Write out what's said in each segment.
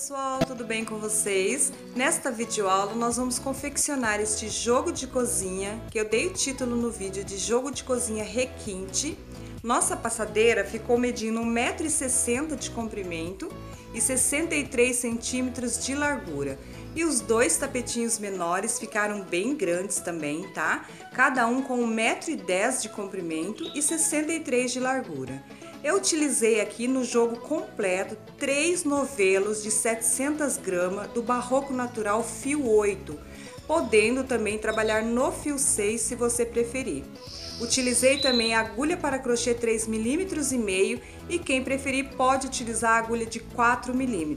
pessoal, tudo bem com vocês? Nesta videoaula nós vamos confeccionar este jogo de cozinha, que eu dei o título no vídeo de jogo de cozinha requinte. Nossa passadeira ficou medindo 1,60m de comprimento e 63 centímetros de largura. E os dois tapetinhos menores ficaram bem grandes também, tá? Cada um com 1,10m de comprimento e 63 de largura. Eu utilizei aqui no jogo completo três novelos de 700 gramas do Barroco Natural Fio 8, podendo também trabalhar no fio 6 se você preferir. Utilizei também agulha para crochê 3,5 mm e e quem preferir pode utilizar a agulha de 4 mm.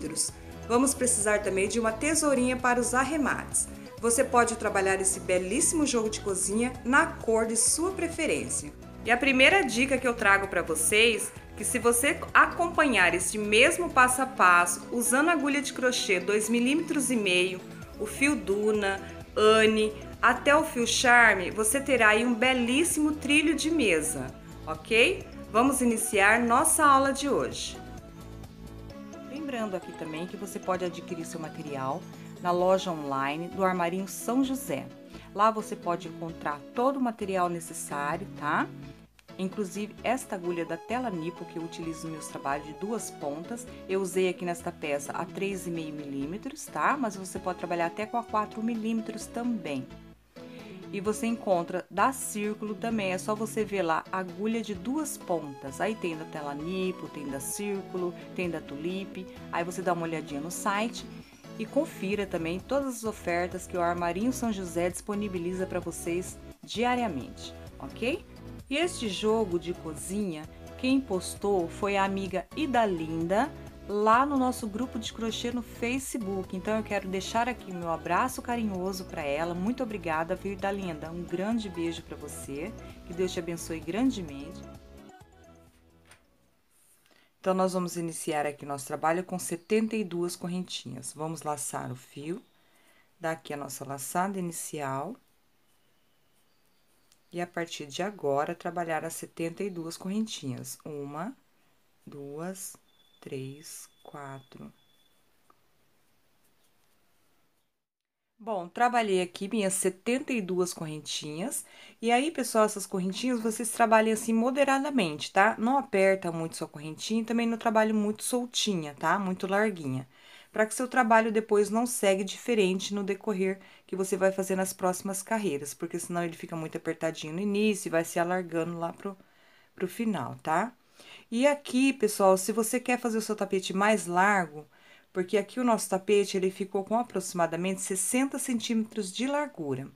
Vamos precisar também de uma tesourinha para os arremates. Você pode trabalhar esse belíssimo jogo de cozinha na cor de sua preferência. E a primeira dica que eu trago para vocês que se você acompanhar este mesmo passo a passo usando agulha de crochê 2 mm e meio, o fio Duna, Anne, até o fio Charme, você terá aí um belíssimo trilho de mesa, ok? Vamos iniciar nossa aula de hoje. Lembrando aqui também que você pode adquirir seu material na loja online do Armarinho São José. Lá você pode encontrar todo o material necessário, tá? Inclusive, esta agulha da tela nipo que eu utilizo nos meus trabalhos de duas pontas, eu usei aqui nesta peça a 3,5 milímetros, tá? Mas você pode trabalhar até com a 4 milímetros também. E você encontra da Círculo também, é só você ver lá agulha de duas pontas. Aí tem da tela nipo, tem da Círculo, tem da Tulipe. Aí você dá uma olhadinha no site e confira também todas as ofertas que o Armarinho São José disponibiliza para vocês diariamente, ok? E este jogo de cozinha, quem postou foi a amiga Ida Linda lá no nosso grupo de crochê no Facebook. Então eu quero deixar aqui meu abraço carinhoso para ela. Muito obrigada, viu, Linda. Um grande beijo para você. Que Deus te abençoe grandemente. Então, nós vamos iniciar aqui nosso trabalho com 72 correntinhas. Vamos laçar o fio, Daqui a nossa laçada inicial. E a partir de agora, trabalhar as 72 correntinhas. Uma, duas, três, quatro. Bom, trabalhei aqui minhas 72 correntinhas. E aí, pessoal, essas correntinhas vocês trabalhem assim moderadamente, tá? Não aperta muito sua correntinha e também não trabalhe muito soltinha, tá? Muito larguinha para que seu trabalho depois não segue diferente no decorrer que você vai fazer nas próximas carreiras, porque senão ele fica muito apertadinho no início e vai se alargando lá pro, pro final, tá? E aqui, pessoal, se você quer fazer o seu tapete mais largo, porque aqui o nosso tapete ele ficou com aproximadamente 60 centímetros de largura.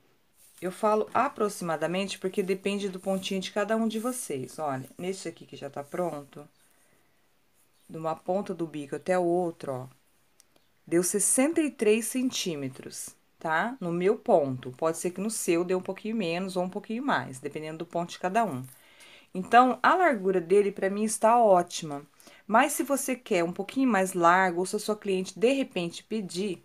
Eu falo aproximadamente porque depende do pontinho de cada um de vocês. Olha, nesse aqui que já tá pronto, de uma ponta do bico até o outro, ó, deu 63 centímetros, tá? No meu ponto. Pode ser que no seu deu um pouquinho menos ou um pouquinho mais, dependendo do ponto de cada um. Então, a largura dele, para mim, está ótima. Mas se você quer um pouquinho mais largo, ou se a sua cliente, de repente, pedir,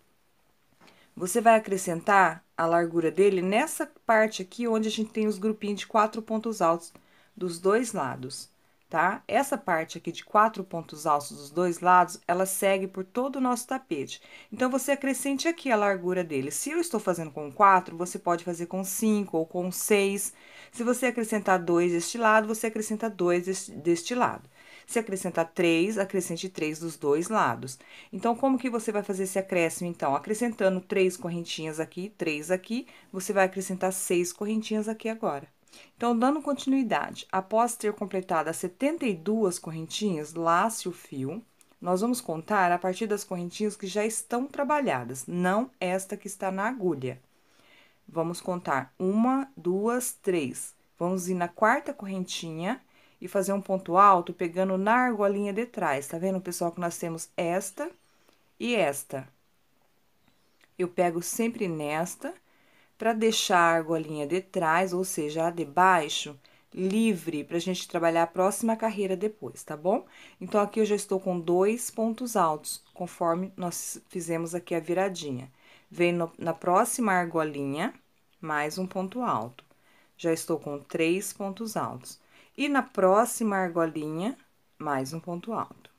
você vai acrescentar a largura dele nessa parte aqui, onde a gente tem os grupinhos de quatro pontos altos dos dois lados tá? Essa parte aqui de quatro pontos altos dos dois lados, ela segue por todo o nosso tapete. Então, você acrescente aqui a largura dele. Se eu estou fazendo com quatro, você pode fazer com cinco ou com seis. Se você acrescentar dois deste lado, você acrescenta dois deste, deste lado. Se acrescentar três, acrescente três dos dois lados. Então, como que você vai fazer esse acréscimo, então? Acrescentando três correntinhas aqui, três aqui, você vai acrescentar seis correntinhas aqui agora. Então, dando continuidade, após ter completado as 72 correntinhas, lace o fio. Nós vamos contar a partir das correntinhas que já estão trabalhadas, não esta que está na agulha. Vamos contar uma, duas, três. Vamos ir na quarta correntinha e fazer um ponto alto pegando na argolinha de trás. Tá vendo, pessoal, que nós temos esta e esta. Eu pego sempre nesta para deixar a argolinha de trás, ou seja, a de baixo, livre para a gente trabalhar a próxima carreira depois, tá bom? Então, aqui eu já estou com dois pontos altos, conforme nós fizemos aqui a viradinha. Vem no, na próxima argolinha, mais um ponto alto. Já estou com três pontos altos. E na próxima argolinha, mais um ponto alto.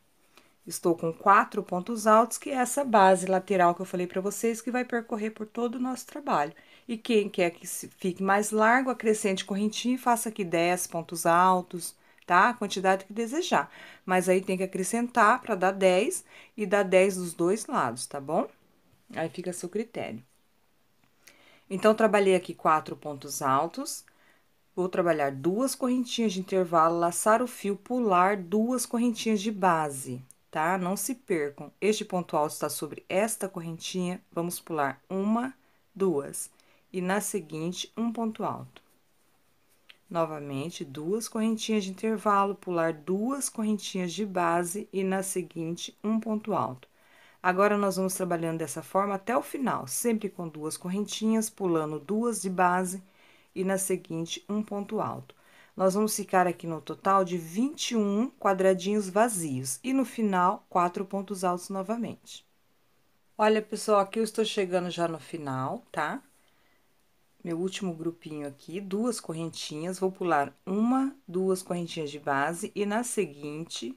Estou com quatro pontos altos, que é essa base lateral que eu falei para vocês, que vai percorrer por todo o nosso trabalho. E quem quer que fique mais largo, acrescente correntinha e faça aqui 10 pontos altos, tá? A quantidade que desejar. Mas aí tem que acrescentar para dar 10 e dar 10 dos dois lados, tá bom? Aí fica a seu critério. Então, trabalhei aqui quatro pontos altos. Vou trabalhar duas correntinhas de intervalo, laçar o fio, pular duas correntinhas de base, tá? Não se percam. Este ponto alto está sobre esta correntinha. Vamos pular uma, duas e na seguinte um ponto alto. Novamente, duas correntinhas de intervalo, pular duas correntinhas de base e na seguinte um ponto alto. Agora, nós vamos trabalhando dessa forma até o final, sempre com duas correntinhas, pulando duas de base e na seguinte um ponto alto. Nós vamos ficar aqui no total de 21 quadradinhos vazios e no final, quatro pontos altos novamente. Olha, pessoal, aqui eu estou chegando já no final, tá? meu último grupinho aqui, duas correntinhas, vou pular uma, duas correntinhas de base e na seguinte,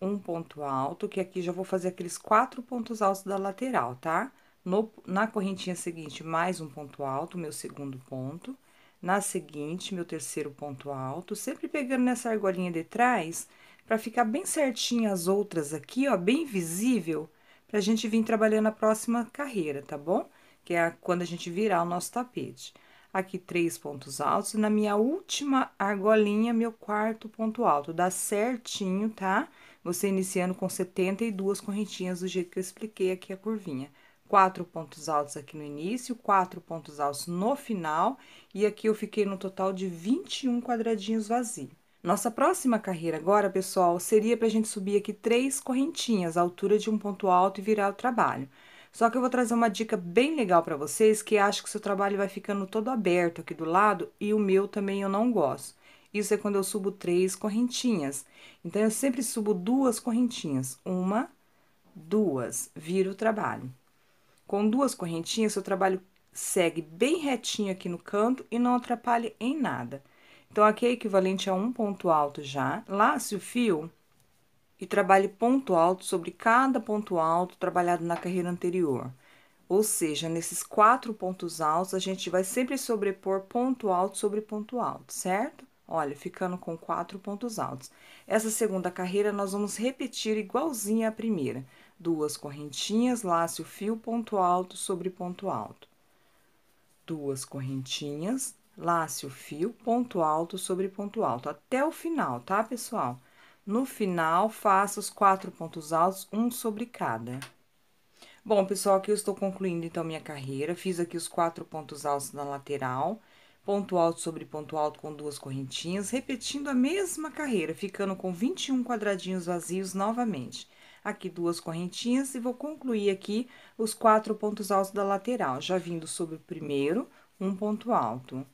um ponto alto, que aqui já vou fazer aqueles quatro pontos altos da lateral, tá? No, na correntinha seguinte, mais um ponto alto, meu segundo ponto. Na seguinte, meu terceiro ponto alto, sempre pegando nessa argolinha de trás, para ficar bem certinho as outras aqui, ó, bem visível, pra gente vir trabalhando a próxima carreira, tá bom? que é quando a gente virar o nosso tapete. Aqui três pontos altos e na minha última argolinha, meu quarto ponto alto. Dá certinho, tá? Você iniciando com 72 correntinhas do jeito que eu expliquei aqui a curvinha. Quatro pontos altos aqui no início, quatro pontos altos no final. E aqui eu fiquei no total de 21 quadradinhos vazios. Nossa próxima carreira agora, pessoal, seria para a gente subir aqui três correntinhas, altura de um ponto alto e virar o trabalho. Só que eu vou trazer uma dica bem legal para vocês, que acho que seu trabalho vai ficando todo aberto aqui do lado, e o meu também eu não gosto. Isso é quando eu subo três correntinhas. Então, eu sempre subo duas correntinhas. Uma, duas, viro o trabalho. Com duas correntinhas, seu trabalho segue bem retinho aqui no canto e não atrapalha em nada. Então, aqui é equivalente a um ponto alto já. Lace o fio e trabalhe ponto alto sobre cada ponto alto trabalhado na carreira anterior. Ou seja, nesses quatro pontos altos, a gente vai sempre sobrepor ponto alto sobre ponto alto, certo? Olha, ficando com quatro pontos altos. Essa segunda carreira nós vamos repetir igualzinha à primeira. Duas correntinhas, laço fio, ponto alto sobre ponto alto. Duas correntinhas, laço fio, ponto alto sobre ponto alto, até o final, tá, pessoal? No final, faço os quatro pontos altos, um sobre cada. Bom, pessoal, aqui eu estou concluindo, então, minha carreira. Fiz aqui os quatro pontos altos na lateral, ponto alto sobre ponto alto com duas correntinhas, repetindo a mesma carreira, ficando com 21 quadradinhos vazios novamente. Aqui duas correntinhas e vou concluir aqui os quatro pontos altos da lateral, já vindo sobre o primeiro, um ponto alto.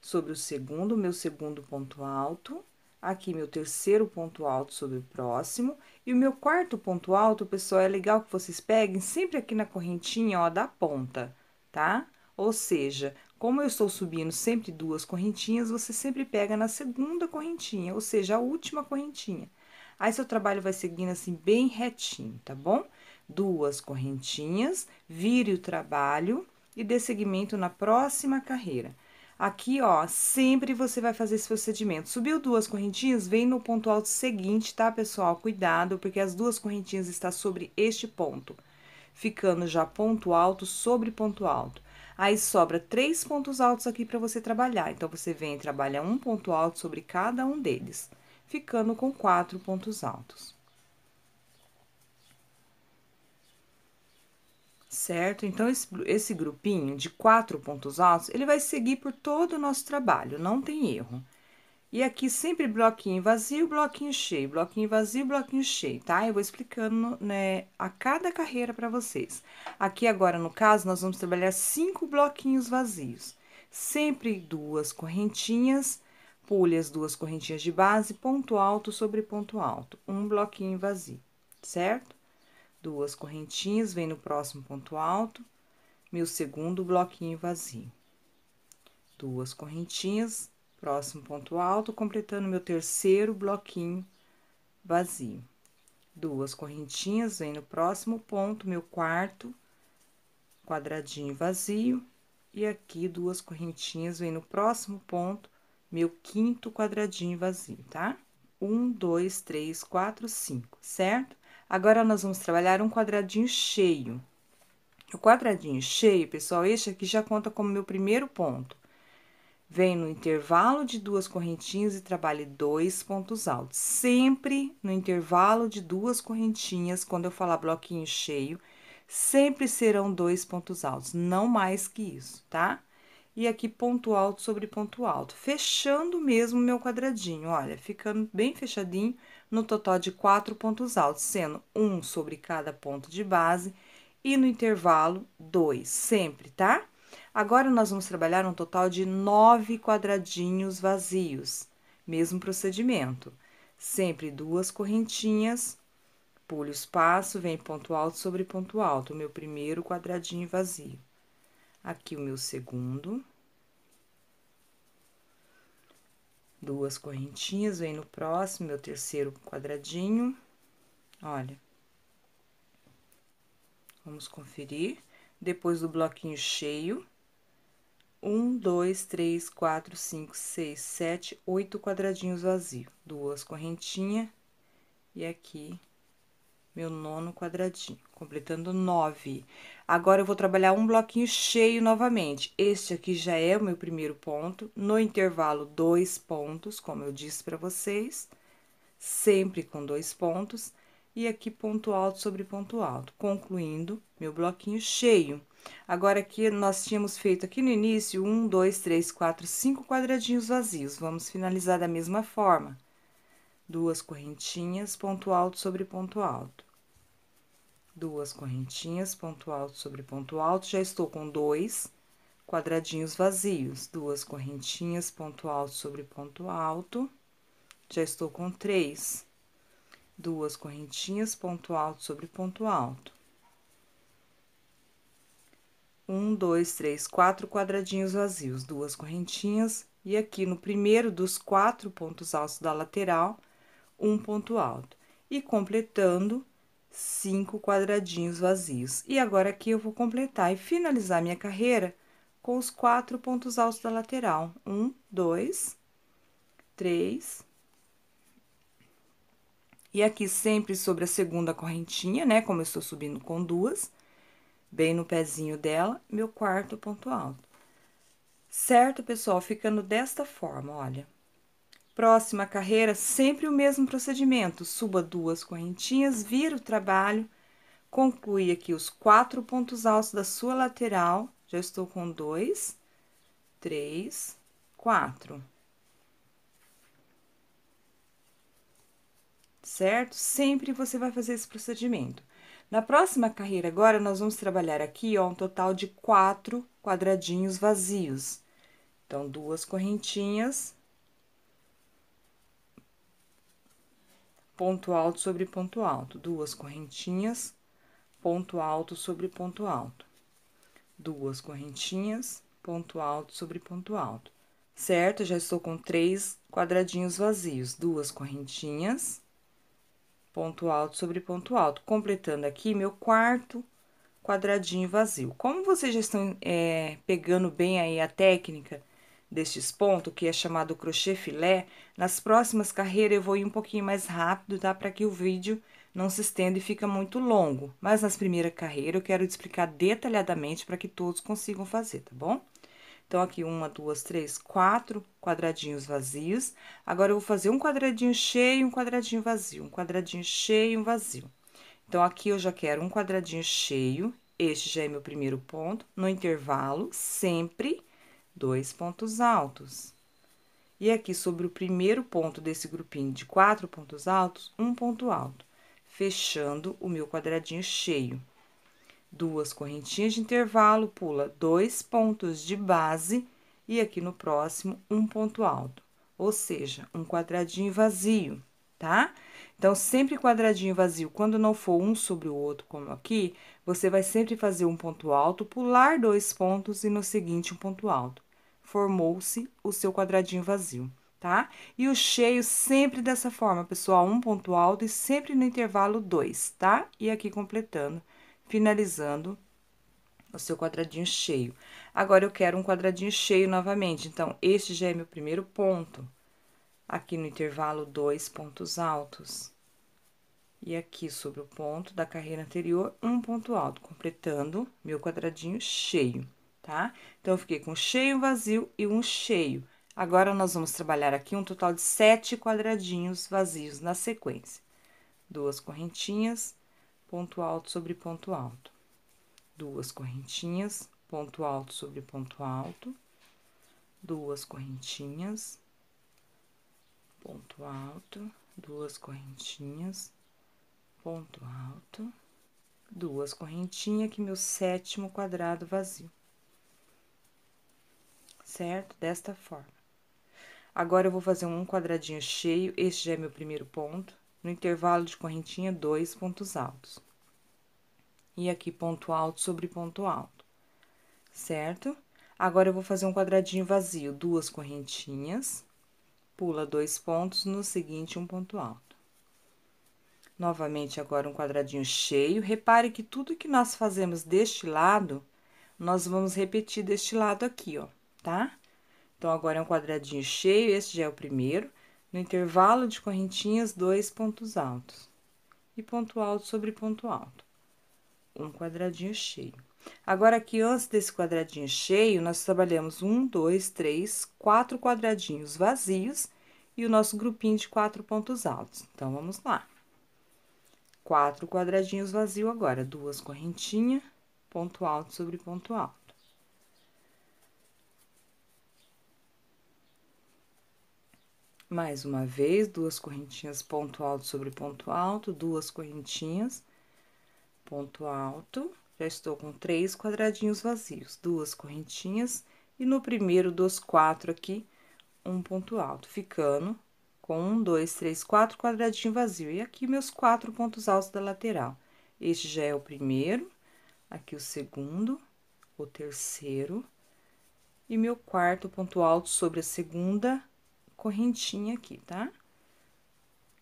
Sobre o segundo, meu segundo ponto alto Aqui, meu terceiro ponto alto sobre o próximo. E o meu quarto ponto alto, pessoal, é legal que vocês peguem sempre aqui na correntinha, ó, da ponta, tá? Ou seja, como eu estou subindo sempre duas correntinhas, você sempre pega na segunda correntinha, ou seja, a última correntinha. Aí, seu trabalho vai seguindo assim, bem retinho, tá bom? Duas correntinhas, vire o trabalho e dê seguimento na próxima carreira. Aqui, ó, sempre você vai fazer esse procedimento. Subiu duas correntinhas, vem no ponto alto seguinte, tá, pessoal? Cuidado, porque as duas correntinhas estão sobre este ponto. Ficando já ponto alto sobre ponto alto. Aí, sobra três pontos altos aqui para você trabalhar. Então, você vem e trabalha um ponto alto sobre cada um deles, ficando com quatro pontos altos. certo? Então, esse, esse grupinho de quatro pontos altos, ele vai seguir por todo o nosso trabalho, não tem erro. E aqui sempre bloquinho vazio, bloquinho cheio, bloquinho vazio, bloquinho cheio, tá? Eu vou explicando, né, a cada carreira para vocês. Aqui agora, no caso, nós vamos trabalhar cinco bloquinhos vazios. Sempre duas correntinhas, pule as duas correntinhas de base, ponto alto sobre ponto alto, um bloquinho vazio, certo? duas correntinhas, vem no próximo ponto alto, meu segundo bloquinho vazio. Duas correntinhas, próximo ponto alto, completando meu terceiro bloquinho vazio. Duas correntinhas, vem no próximo ponto, meu quarto quadradinho vazio. E aqui, duas correntinhas, vem no próximo ponto, meu quinto quadradinho vazio, tá? Um, dois, três, quatro, cinco, certo? Agora, nós vamos trabalhar um quadradinho cheio. O quadradinho cheio, pessoal, este aqui já conta como meu primeiro ponto. Vem no intervalo de duas correntinhas e trabalhe dois pontos altos. Sempre no intervalo de duas correntinhas, quando eu falar bloquinho cheio, sempre serão dois pontos altos, não mais que isso, tá? E aqui ponto alto sobre ponto alto, fechando mesmo meu quadradinho, olha, ficando bem fechadinho no total de quatro pontos altos, sendo um sobre cada ponto de base e no intervalo dois, sempre, tá? Agora, nós vamos trabalhar um total de nove quadradinhos vazios, mesmo procedimento. Sempre duas correntinhas, pule o espaço, vem ponto alto sobre ponto alto, o meu primeiro quadradinho vazio. Aqui o meu segundo. duas correntinhas, vem no próximo, meu terceiro quadradinho, olha. Vamos conferir. Depois do bloquinho cheio, um, dois, três, quatro, cinco, seis, sete, oito quadradinhos vazios. Duas correntinhas e aqui meu nono quadradinho, completando nove. Agora eu vou trabalhar um bloquinho cheio novamente. Este aqui já é o meu primeiro ponto, no intervalo dois pontos, como eu disse para vocês, sempre com dois pontos, e aqui ponto alto sobre ponto alto, concluindo meu bloquinho cheio. Agora, aqui nós tínhamos feito aqui no início um, dois, três, quatro, cinco quadradinhos vazios. Vamos finalizar da mesma forma. Duas correntinhas, ponto alto sobre ponto alto duas correntinhas, ponto alto sobre ponto alto, já estou com dois quadradinhos vazios, duas correntinhas, ponto alto sobre ponto alto, já estou com três, duas correntinhas, ponto alto sobre ponto alto. Um, dois, três, quatro quadradinhos vazios, duas correntinhas, e aqui no primeiro dos quatro pontos altos da lateral, um ponto alto. E completando cinco quadradinhos vazios. E agora aqui eu vou completar e finalizar minha carreira com os quatro pontos altos da lateral. Um, dois, três. E aqui sempre sobre a segunda correntinha, né? Como eu estou subindo com duas, bem no pezinho dela, meu quarto ponto alto. Certo, pessoal? Ficando desta forma, olha. Próxima carreira, sempre o mesmo procedimento. Suba duas correntinhas, vira o trabalho, conclui aqui os quatro pontos altos da sua lateral. Já estou com dois, três, quatro. Certo? Sempre você vai fazer esse procedimento. Na próxima carreira agora, nós vamos trabalhar aqui, ó, um total de quatro quadradinhos vazios. Então, duas correntinhas, ponto alto sobre ponto alto, duas correntinhas, ponto alto sobre ponto alto, duas correntinhas, ponto alto sobre ponto alto, certo? já estou com três quadradinhos vazios, duas correntinhas, ponto alto sobre ponto alto, completando aqui meu quarto quadradinho vazio. Como vocês já estão é, pegando bem aí a técnica destes pontos que é chamado crochê filé, nas próximas carreiras eu vou ir um pouquinho mais rápido, tá? Para que o vídeo não se estenda e fica muito longo. Mas nas primeiras carreiras eu quero explicar detalhadamente para que todos consigam fazer, tá bom? Então, aqui uma, duas, três, quatro quadradinhos vazios. Agora, eu vou fazer um quadradinho cheio, um quadradinho vazio, um quadradinho cheio, um vazio. Então, aqui eu já quero um quadradinho cheio, este já é meu primeiro ponto, no intervalo, sempre dois pontos altos. E aqui sobre o primeiro ponto desse grupinho de quatro pontos altos, um ponto alto, fechando o meu quadradinho cheio. Duas correntinhas de intervalo, pula dois pontos de base e aqui no próximo um ponto alto, ou seja, um quadradinho vazio, tá? Então, sempre quadradinho vazio, quando não for um sobre o outro, como aqui, você vai sempre fazer um ponto alto, pular dois pontos e no seguinte um ponto alto formou-se o seu quadradinho vazio, tá? E o cheio sempre dessa forma, pessoal, um ponto alto e sempre no intervalo 2, tá? E aqui completando, finalizando o seu quadradinho cheio. Agora, eu quero um quadradinho cheio novamente, então, este já é meu primeiro ponto. Aqui no intervalo, dois pontos altos. E aqui, sobre o ponto da carreira anterior, um ponto alto, completando meu quadradinho cheio tá? Então, eu fiquei com cheio, vazio e um cheio. Agora, nós vamos trabalhar aqui um total de sete quadradinhos vazios na sequência. Duas correntinhas, ponto alto sobre ponto alto. Duas correntinhas, ponto alto sobre ponto alto. Duas correntinhas, ponto alto, duas correntinhas, ponto alto, duas correntinhas, que meu sétimo quadrado vazio certo? Desta forma. Agora eu vou fazer um quadradinho cheio, este já é meu primeiro ponto, no intervalo de correntinha, dois pontos altos. E aqui, ponto alto sobre ponto alto, certo? Agora eu vou fazer um quadradinho vazio, duas correntinhas, pula dois pontos, no seguinte, um ponto alto. Novamente, agora um quadradinho cheio. Repare que tudo que nós fazemos deste lado, nós vamos repetir deste lado aqui, ó tá? Então, agora é um quadradinho cheio, esse já é o primeiro. No intervalo de correntinhas, dois pontos altos. E ponto alto sobre ponto alto. Um quadradinho cheio. Agora, aqui, antes desse quadradinho cheio, nós trabalhamos um, dois, três, quatro quadradinhos vazios e o nosso grupinho de quatro pontos altos. Então, vamos lá. Quatro quadradinhos vazios agora, duas correntinhas, ponto alto sobre ponto alto. mais uma vez, duas correntinhas ponto alto sobre ponto alto, duas correntinhas, ponto alto, já estou com três quadradinhos vazios, duas correntinhas, e no primeiro dos quatro aqui, um ponto alto, ficando com um, dois, três, quatro quadradinho vazio, e aqui meus quatro pontos altos da lateral. Este já é o primeiro, aqui o segundo, o terceiro, e meu quarto ponto alto sobre a segunda correntinha aqui, tá?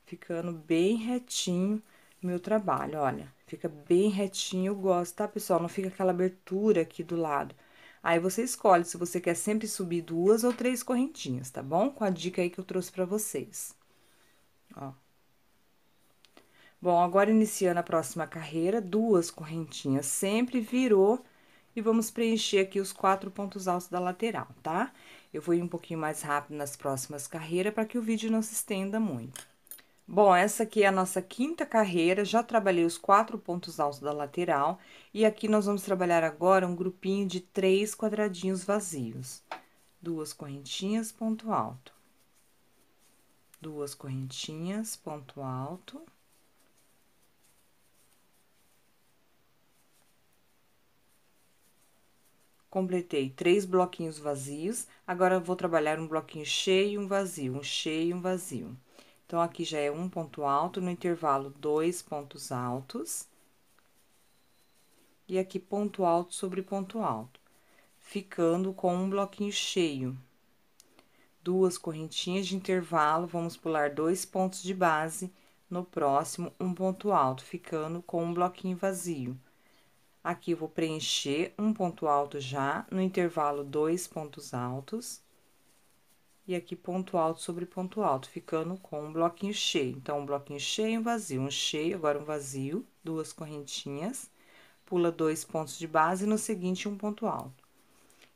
Ficando bem retinho meu trabalho, olha. Fica bem retinho, eu gosto, tá, pessoal? Não fica aquela abertura aqui do lado. Aí, você escolhe se você quer sempre subir duas ou três correntinhas, tá bom? Com a dica aí que eu trouxe pra vocês. Ó. Bom, agora, iniciando a próxima carreira, duas correntinhas sempre virou e vamos preencher aqui os quatro pontos altos da lateral, tá? Tá? Eu vou ir um pouquinho mais rápido nas próximas carreiras para que o vídeo não se estenda muito. Bom, essa aqui é a nossa quinta carreira, já trabalhei os quatro pontos altos da lateral, e aqui nós vamos trabalhar agora um grupinho de três quadradinhos vazios. Duas correntinhas, ponto alto. Duas correntinhas, ponto alto. completei três bloquinhos vazios, agora vou trabalhar um bloquinho cheio, um vazio, um cheio, um vazio. Então, aqui já é um ponto alto, no intervalo, dois pontos altos. E aqui, ponto alto sobre ponto alto, ficando com um bloquinho cheio. Duas correntinhas de intervalo, vamos pular dois pontos de base, no próximo, um ponto alto, ficando com um bloquinho vazio Aqui vou preencher um ponto alto já, no intervalo dois pontos altos. E aqui ponto alto sobre ponto alto, ficando com um bloquinho cheio. Então, um bloquinho cheio, um vazio, um cheio, agora um vazio, duas correntinhas. Pula dois pontos de base no seguinte um ponto alto.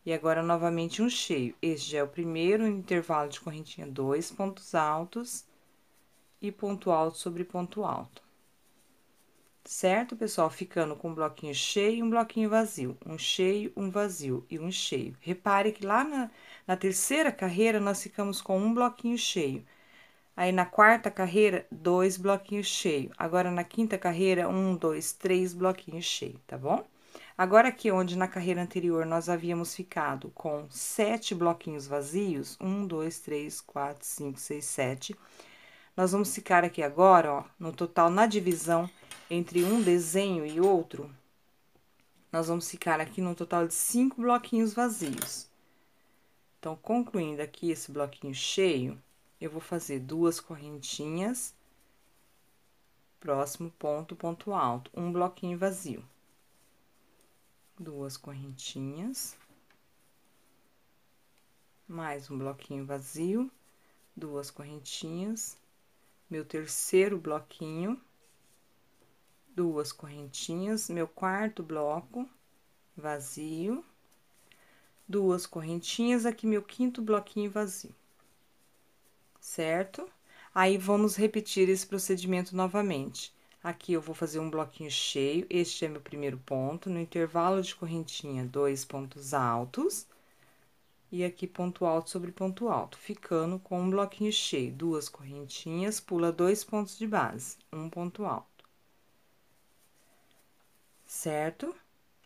E agora, novamente, um cheio. Este já é o primeiro intervalo de correntinha, dois pontos altos e ponto alto sobre ponto alto certo, pessoal? Ficando com um bloquinho cheio e um bloquinho vazio, um cheio, um vazio e um cheio. Repare que lá na, na terceira carreira, nós ficamos com um bloquinho cheio. Aí, na quarta carreira, dois bloquinhos cheios. Agora, na quinta carreira, um, dois, três bloquinhos cheios, tá bom? Agora, aqui onde na carreira anterior nós havíamos ficado com sete bloquinhos vazios, um, dois, três, quatro, cinco, seis, sete, nós vamos ficar aqui agora, ó, no total, na divisão, entre um desenho e outro, nós vamos ficar aqui no total de cinco bloquinhos vazios. Então, concluindo aqui esse bloquinho cheio, eu vou fazer duas correntinhas, próximo ponto, ponto alto, um bloquinho vazio. Duas correntinhas, mais um bloquinho vazio, duas correntinhas, meu terceiro bloquinho duas correntinhas, meu quarto bloco vazio, duas correntinhas, aqui meu quinto bloquinho vazio, certo? Aí, vamos repetir esse procedimento novamente. Aqui, eu vou fazer um bloquinho cheio, este é meu primeiro ponto, no intervalo de correntinha, dois pontos altos, e aqui ponto alto sobre ponto alto, ficando com um bloquinho cheio, duas correntinhas, pula dois pontos de base, um ponto alto certo?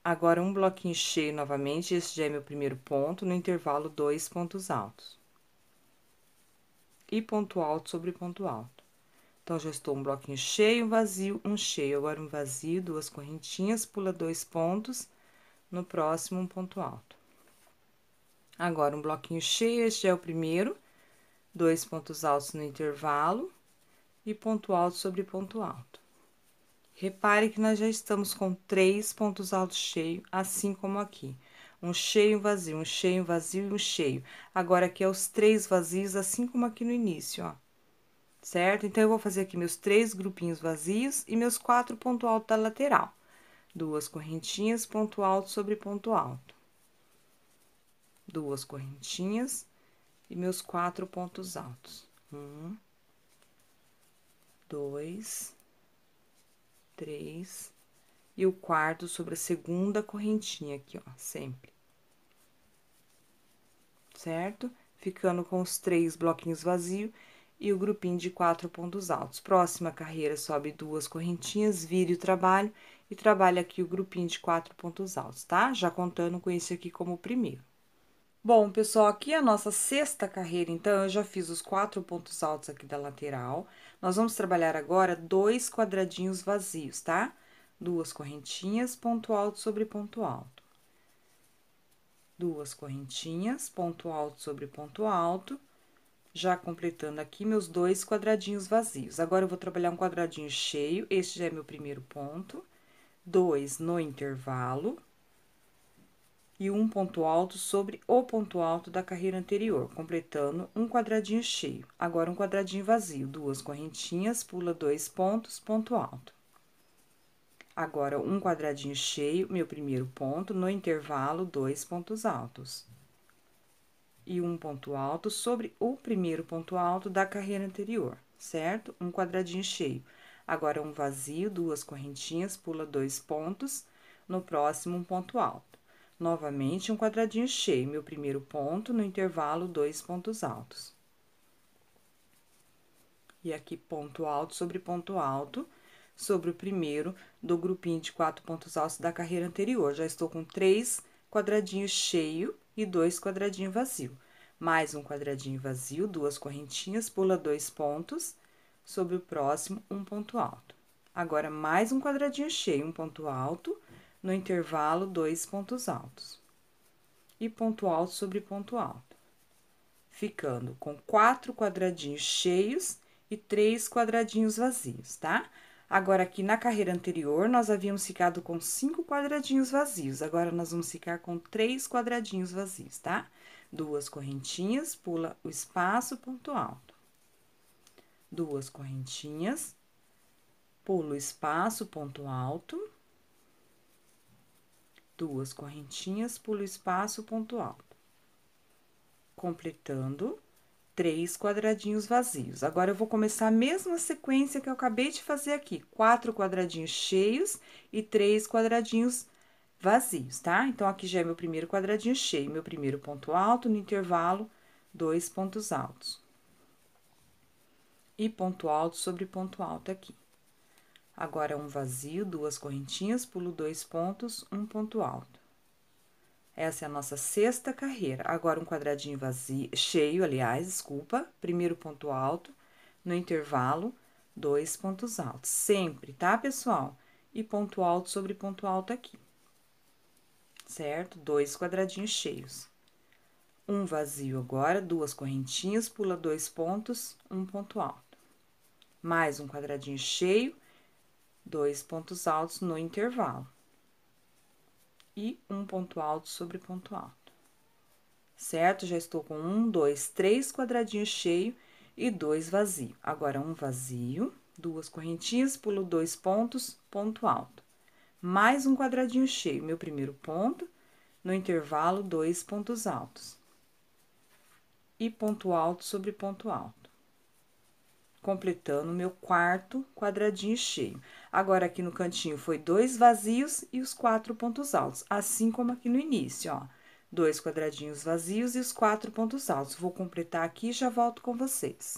Agora, um bloquinho cheio novamente, esse já é meu primeiro ponto, no intervalo, dois pontos altos. E ponto alto sobre ponto alto. Então, já estou um bloquinho cheio, vazio, um cheio. Agora, um vazio, duas correntinhas, pula dois pontos, no próximo, um ponto alto. Agora, um bloquinho cheio, este é o primeiro, dois pontos altos no intervalo, e ponto alto sobre ponto alto. Repare que nós já estamos com três pontos altos cheios, assim como aqui. Um cheio, um vazio, um cheio, um vazio e um cheio. Agora, aqui é os três vazios, assim como aqui no início, ó. Certo? Então, eu vou fazer aqui meus três grupinhos vazios e meus quatro pontos altos da lateral. Duas correntinhas, ponto alto sobre ponto alto. Duas correntinhas e meus quatro pontos altos. Um, dois três, e o quarto sobre a segunda correntinha aqui, ó, sempre. Certo? Ficando com os três bloquinhos vazios e o grupinho de quatro pontos altos. Próxima carreira, sobe duas correntinhas, vire o trabalho e trabalha aqui o grupinho de quatro pontos altos, tá? Já contando com esse aqui como o primeiro. Bom, pessoal, aqui é a nossa sexta carreira, então, eu já fiz os quatro pontos altos aqui da lateral. Nós vamos trabalhar agora dois quadradinhos vazios, tá? Duas correntinhas, ponto alto sobre ponto alto. Duas correntinhas, ponto alto sobre ponto alto. Já completando aqui meus dois quadradinhos vazios. Agora, eu vou trabalhar um quadradinho cheio, este já é meu primeiro ponto. Dois no intervalo e um ponto alto sobre o ponto alto da carreira anterior, completando um quadradinho cheio. Agora um quadradinho vazio, duas correntinhas, pula dois pontos, ponto alto. Agora um quadradinho cheio, meu primeiro ponto, no intervalo, dois pontos altos. E um ponto alto sobre o primeiro ponto alto da carreira anterior, certo? Um quadradinho cheio. Agora um vazio, duas correntinhas, pula dois pontos, no próximo um ponto alto. Novamente, um quadradinho cheio, meu primeiro ponto no intervalo, dois pontos altos. E aqui, ponto alto sobre ponto alto, sobre o primeiro do grupinho de quatro pontos altos da carreira anterior. Já estou com três quadradinhos cheio e dois quadradinhos vazio. Mais um quadradinho vazio, duas correntinhas, pula dois pontos, sobre o próximo, um ponto alto. Agora, mais um quadradinho cheio, um ponto alto no intervalo dois pontos altos e ponto alto sobre ponto alto, ficando com quatro quadradinhos cheios e três quadradinhos vazios, tá? Agora, aqui na carreira anterior, nós havíamos ficado com cinco quadradinhos vazios, agora nós vamos ficar com três quadradinhos vazios, tá? Duas correntinhas, pula o espaço, ponto alto. Duas correntinhas, pula o espaço, ponto alto duas correntinhas, pulo espaço, ponto alto. Completando três quadradinhos vazios. Agora, eu vou começar a mesma sequência que eu acabei de fazer aqui. Quatro quadradinhos cheios e três quadradinhos vazios, tá? Então, aqui já é meu primeiro quadradinho cheio, meu primeiro ponto alto, no intervalo, dois pontos altos. E ponto alto sobre ponto alto aqui. Agora é um vazio, duas correntinhas, pulo dois pontos, um ponto alto. Essa é a nossa sexta carreira. Agora um quadradinho vazio, cheio, aliás, desculpa, primeiro ponto alto, no intervalo, dois pontos altos. Sempre, tá, pessoal? E ponto alto sobre ponto alto aqui. Certo? Dois quadradinhos cheios. Um vazio agora, duas correntinhas, pula dois pontos, um ponto alto. Mais um quadradinho cheio dois pontos altos no intervalo e um ponto alto sobre ponto alto, certo? Já estou com um, dois, três quadradinhos cheio e dois vazio. Agora, um vazio, duas correntinhas, pulo dois pontos, ponto alto. Mais um quadradinho cheio, meu primeiro ponto, no intervalo, dois pontos altos. E ponto alto sobre ponto alto completando o meu quarto quadradinho cheio. Agora, aqui no cantinho foi dois vazios e os quatro pontos altos, assim como aqui no início, ó. Dois quadradinhos vazios e os quatro pontos altos. Vou completar aqui e já volto com vocês.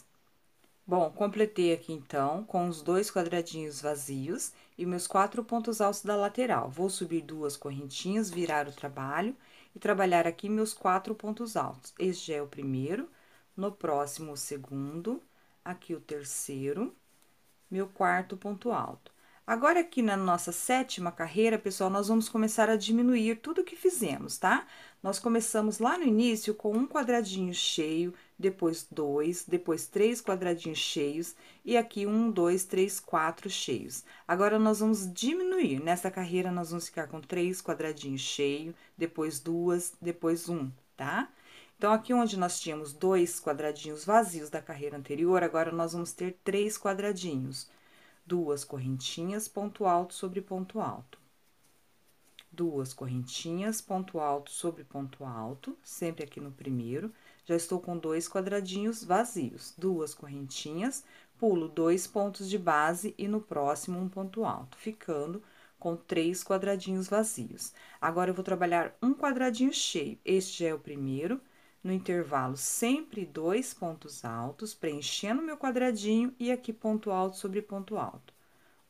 Bom, completei aqui, então, com os dois quadradinhos vazios e meus quatro pontos altos da lateral. Vou subir duas correntinhas, virar o trabalho e trabalhar aqui meus quatro pontos altos. Este já é o primeiro, no próximo o segundo, aqui o terceiro, meu quarto ponto alto. Agora, aqui na nossa sétima carreira, pessoal, nós vamos começar a diminuir tudo que fizemos, tá? Nós começamos lá no início com um quadradinho cheio, depois dois, depois três quadradinhos cheios, e aqui um, dois, três, quatro cheios. Agora, nós vamos diminuir. Nessa carreira, nós vamos ficar com três quadradinhos cheios, depois duas, depois um, tá? Então, aqui onde nós tínhamos dois quadradinhos vazios da carreira anterior, agora nós vamos ter três quadradinhos. Duas correntinhas, ponto alto sobre ponto alto. Duas correntinhas, ponto alto sobre ponto alto, sempre aqui no primeiro. Já estou com dois quadradinhos vazios. Duas correntinhas, pulo dois pontos de base e no próximo um ponto alto, ficando com três quadradinhos vazios. Agora, eu vou trabalhar um quadradinho cheio. Este já é o primeiro no intervalo sempre dois pontos altos, preenchendo meu quadradinho e aqui ponto alto sobre ponto alto.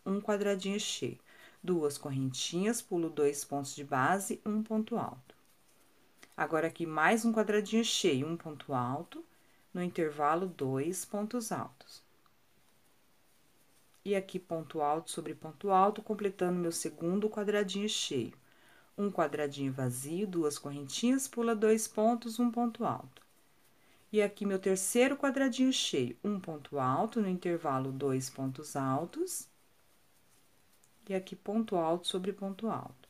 Um quadradinho cheio, duas correntinhas, pulo dois pontos de base, um ponto alto. Agora aqui mais um quadradinho cheio, um ponto alto, no intervalo dois pontos altos. E aqui ponto alto sobre ponto alto, completando meu segundo quadradinho cheio um quadradinho vazio, duas correntinhas, pula dois pontos, um ponto alto. E aqui meu terceiro quadradinho cheio, um ponto alto, no intervalo dois pontos altos. E aqui ponto alto sobre ponto alto.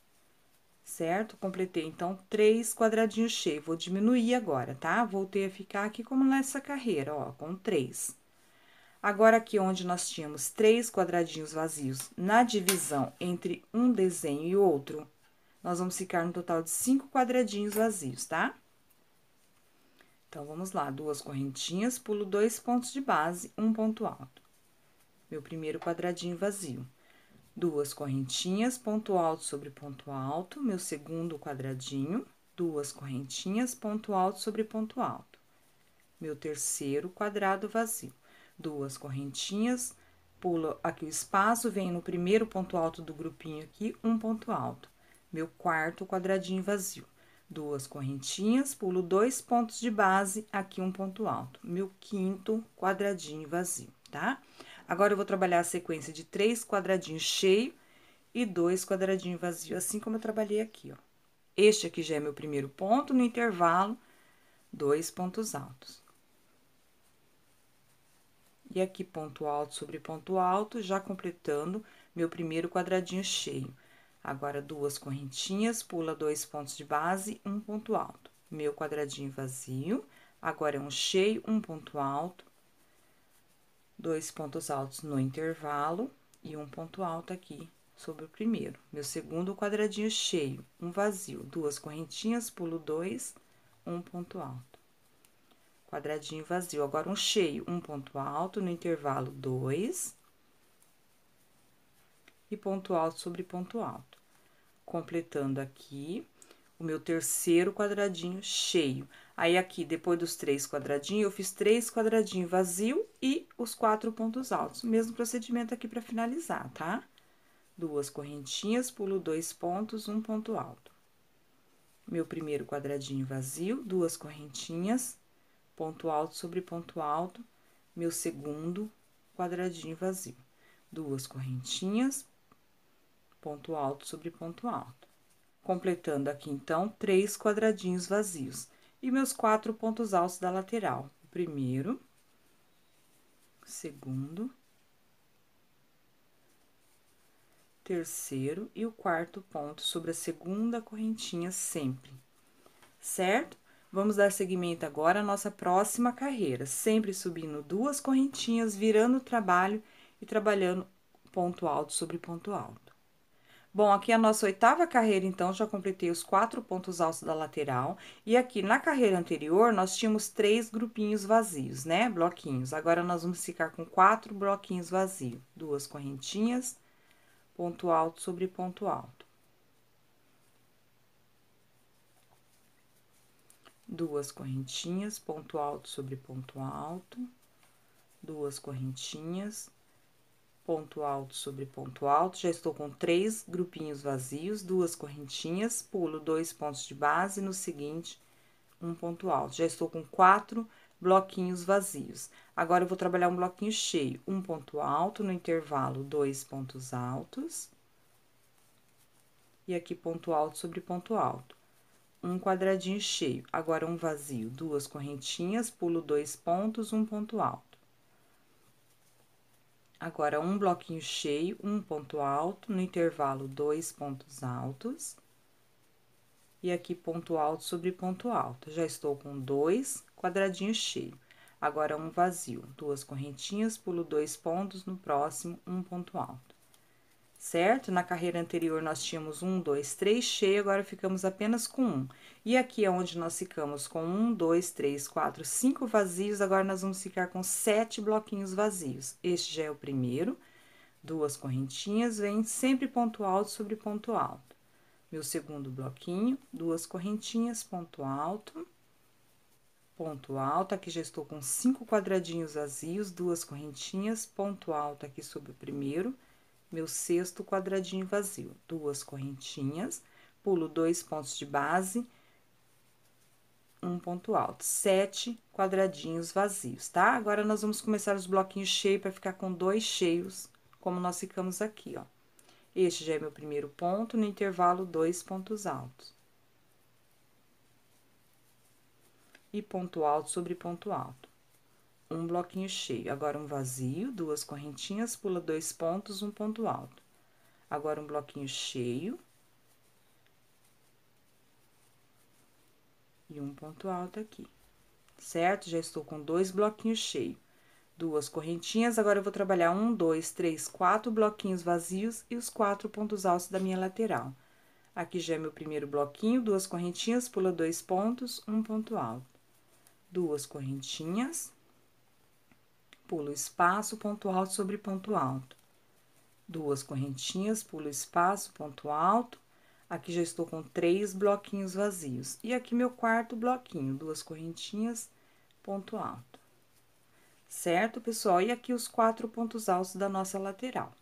Certo? Completei, então, três quadradinhos cheios. Vou diminuir agora, tá? Voltei a ficar aqui como nessa carreira, ó, com três. Agora, aqui onde nós tínhamos três quadradinhos vazios na divisão entre um desenho e outro, nós vamos ficar no total de cinco quadradinhos vazios, tá? Então, vamos lá, duas correntinhas, pulo dois pontos de base, um ponto alto. Meu primeiro quadradinho vazio. Duas correntinhas, ponto alto sobre ponto alto, meu segundo quadradinho, duas correntinhas, ponto alto sobre ponto alto. Meu terceiro quadrado vazio. Duas correntinhas, pulo aqui o espaço, vem no primeiro ponto alto do grupinho aqui, um ponto alto meu quarto quadradinho vazio. Duas correntinhas, pulo dois pontos de base, aqui um ponto alto. Meu quinto quadradinho vazio, tá? Agora, eu vou trabalhar a sequência de três quadradinhos cheio e dois quadradinhos vazio, assim como eu trabalhei aqui, ó. Este aqui já é meu primeiro ponto, no intervalo, dois pontos altos. E aqui, ponto alto sobre ponto alto, já completando meu primeiro quadradinho cheio. Agora, duas correntinhas, pula dois pontos de base, um ponto alto. Meu quadradinho vazio, agora é um cheio, um ponto alto, dois pontos altos no intervalo e um ponto alto aqui sobre o primeiro. Meu segundo quadradinho cheio, um vazio, duas correntinhas, pulo dois, um ponto alto. Quadradinho vazio, agora um cheio, um ponto alto, no intervalo dois, e ponto alto sobre ponto alto. Completando aqui o meu terceiro quadradinho cheio. Aí, aqui, depois dos três quadradinhos, eu fiz três quadradinhos vazio e os quatro pontos altos. Mesmo procedimento aqui para finalizar, tá? Duas correntinhas, pulo dois pontos, um ponto alto. Meu primeiro quadradinho vazio, duas correntinhas, ponto alto sobre ponto alto. Meu segundo quadradinho vazio, duas correntinhas, ponto alto sobre ponto alto. Completando aqui, então, três quadradinhos vazios. E meus quatro pontos altos da lateral. O primeiro, segundo, terceiro e o quarto ponto sobre a segunda correntinha sempre, certo? Vamos dar seguimento agora à nossa próxima carreira, sempre subindo duas correntinhas, virando o trabalho e trabalhando ponto alto sobre ponto alto. Bom, aqui é a nossa oitava carreira, então, já completei os quatro pontos altos da lateral. E aqui na carreira anterior, nós tínhamos três grupinhos vazios, né? Bloquinhos. Agora, nós vamos ficar com quatro bloquinhos vazios. Duas correntinhas, ponto alto sobre ponto alto. Duas correntinhas, ponto alto sobre ponto alto. Duas correntinhas, ponto alto sobre ponto alto, já estou com três grupinhos vazios, duas correntinhas, pulo dois pontos de base, no seguinte, um ponto alto. Já estou com quatro bloquinhos vazios. Agora, eu vou trabalhar um bloquinho cheio, um ponto alto, no intervalo, dois pontos altos. E aqui, ponto alto sobre ponto alto. Um quadradinho cheio, agora um vazio, duas correntinhas, pulo dois pontos, um ponto alto. Agora, um bloquinho cheio, um ponto alto, no intervalo, dois pontos altos. E aqui, ponto alto sobre ponto alto. Já estou com dois quadradinhos cheios. Agora, um vazio, duas correntinhas, pulo dois pontos, no próximo, um ponto alto certo? Na carreira anterior nós tínhamos um, dois, três cheio, agora ficamos apenas com um. E aqui é onde nós ficamos com um, dois, três, quatro, cinco vazios, agora nós vamos ficar com sete bloquinhos vazios. Este já é o primeiro, duas correntinhas, vem sempre ponto alto sobre ponto alto. Meu segundo bloquinho, duas correntinhas, ponto alto, ponto alto, aqui já estou com cinco quadradinhos vazios, duas correntinhas, ponto alto aqui sobre o primeiro, meu sexto quadradinho vazio, duas correntinhas, pulo dois pontos de base, um ponto alto, sete quadradinhos vazios, tá? Agora, nós vamos começar os bloquinhos cheios para ficar com dois cheios, como nós ficamos aqui, ó. Este já é meu primeiro ponto, no intervalo, dois pontos altos. E ponto alto sobre ponto alto um bloquinho cheio, agora um vazio, duas correntinhas, pula dois pontos, um ponto alto. Agora um bloquinho cheio. E um ponto alto aqui, certo? Já estou com dois bloquinhos cheios, duas correntinhas, agora eu vou trabalhar um, dois, três, quatro bloquinhos vazios e os quatro pontos altos da minha lateral. Aqui já é meu primeiro bloquinho, duas correntinhas, pula dois pontos, um ponto alto. Duas correntinhas pulo espaço, ponto alto sobre ponto alto. Duas correntinhas, pulo espaço, ponto alto. Aqui já estou com três bloquinhos vazios. E aqui meu quarto bloquinho, duas correntinhas, ponto alto. Certo, pessoal? E aqui os quatro pontos altos da nossa lateral.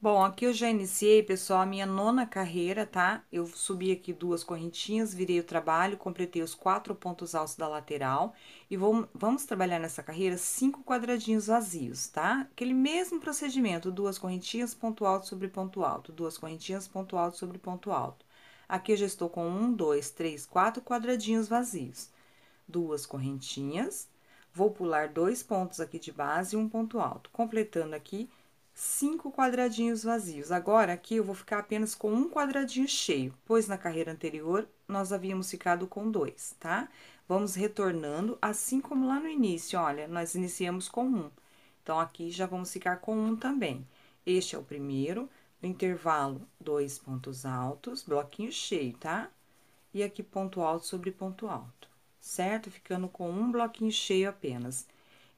Bom, aqui eu já iniciei, pessoal, a minha nona carreira, tá? Eu subi aqui duas correntinhas, virei o trabalho, completei os quatro pontos altos da lateral e vou, vamos trabalhar nessa carreira cinco quadradinhos vazios, tá? Aquele mesmo procedimento, duas correntinhas, ponto alto sobre ponto alto, duas correntinhas, ponto alto sobre ponto alto. Aqui eu já estou com um, dois, três, quatro quadradinhos vazios, duas correntinhas, vou pular dois pontos aqui de base e um ponto alto, completando aqui cinco quadradinhos vazios. Agora, aqui eu vou ficar apenas com um quadradinho cheio, pois na carreira anterior nós havíamos ficado com dois, tá? Vamos retornando, assim como lá no início, olha, nós iniciamos com um. Então, aqui já vamos ficar com um também. Este é o primeiro, no intervalo, dois pontos altos, bloquinho cheio, tá? E aqui, ponto alto sobre ponto alto, certo? Ficando com um bloquinho cheio apenas.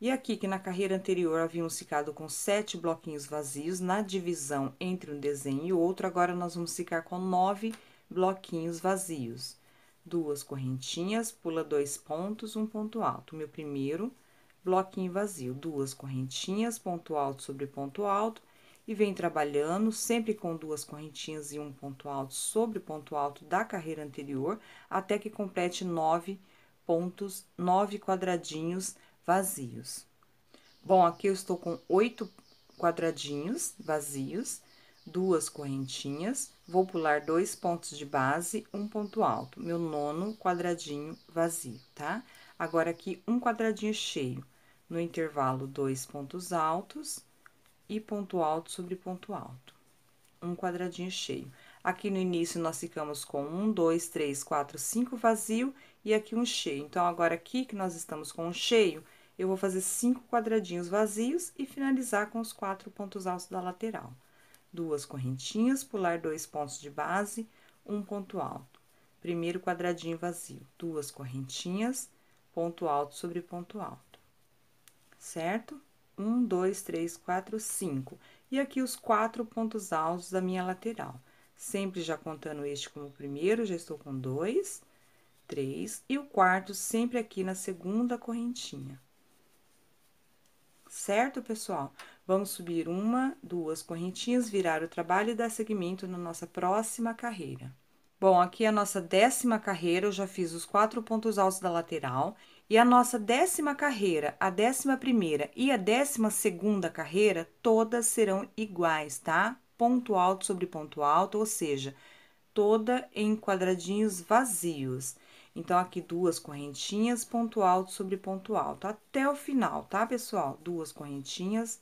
E aqui que na carreira anterior havíamos ficado com sete bloquinhos vazios na divisão entre um desenho e outro, agora nós vamos ficar com nove bloquinhos vazios. Duas correntinhas, pula dois pontos, um ponto alto. Meu primeiro bloquinho vazio, duas correntinhas, ponto alto sobre ponto alto, e vem trabalhando sempre com duas correntinhas e um ponto alto sobre ponto alto da carreira anterior, até que complete nove pontos, nove quadradinhos vazios. Bom, aqui eu estou com oito quadradinhos vazios, duas correntinhas, vou pular dois pontos de base, um ponto alto, meu nono quadradinho vazio, tá? Agora, aqui, um quadradinho cheio, no intervalo, dois pontos altos e ponto alto sobre ponto alto. Um quadradinho cheio. Aqui no início, nós ficamos com um, dois, três, quatro, cinco vazio e aqui um cheio. Então, agora aqui que nós estamos com um cheio, eu vou fazer cinco quadradinhos vazios e finalizar com os quatro pontos altos da lateral. Duas correntinhas, pular dois pontos de base, um ponto alto. Primeiro quadradinho vazio, duas correntinhas, ponto alto sobre ponto alto. Certo? Um, dois, três, quatro, cinco. E aqui os quatro pontos altos da minha lateral. Sempre já contando este como primeiro, já estou com dois três e o quarto sempre aqui na segunda correntinha. Certo, pessoal? Vamos subir uma, duas correntinhas, virar o trabalho e dar seguimento na nossa próxima carreira. Bom, aqui a nossa décima carreira, eu já fiz os quatro pontos altos da lateral. E a nossa décima carreira, a décima primeira e a décima segunda carreira, todas serão iguais, tá? Ponto alto sobre ponto alto, ou seja, toda em quadradinhos vazios. Então, aqui duas correntinhas, ponto alto sobre ponto alto, até o final, tá, pessoal? Duas correntinhas,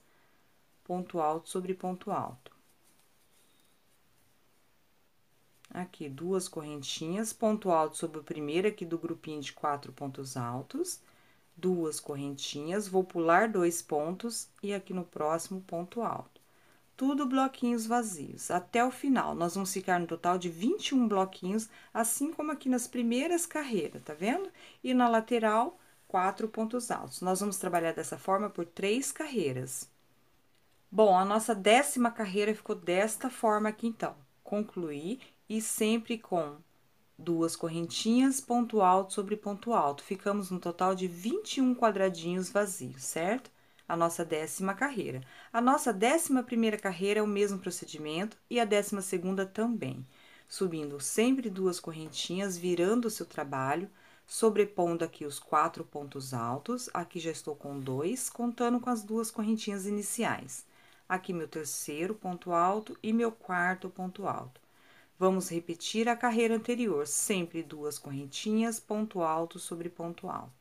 ponto alto sobre ponto alto. Aqui, duas correntinhas, ponto alto sobre o primeiro aqui do grupinho de quatro pontos altos, duas correntinhas, vou pular dois pontos e aqui no próximo ponto alto tudo bloquinhos vazios, até o final. Nós vamos ficar no total de 21 bloquinhos, assim como aqui nas primeiras carreiras, tá vendo? E na lateral, quatro pontos altos. Nós vamos trabalhar dessa forma por três carreiras. Bom, a nossa décima carreira ficou desta forma aqui, então. concluí e sempre com duas correntinhas, ponto alto sobre ponto alto. Ficamos no total de 21 quadradinhos vazios, certo? a nossa décima carreira. A nossa décima primeira carreira é o mesmo procedimento e a décima segunda também, subindo sempre duas correntinhas, virando o seu trabalho, sobrepondo aqui os quatro pontos altos, aqui já estou com dois, contando com as duas correntinhas iniciais. Aqui meu terceiro ponto alto e meu quarto ponto alto. Vamos repetir a carreira anterior, sempre duas correntinhas, ponto alto sobre ponto alto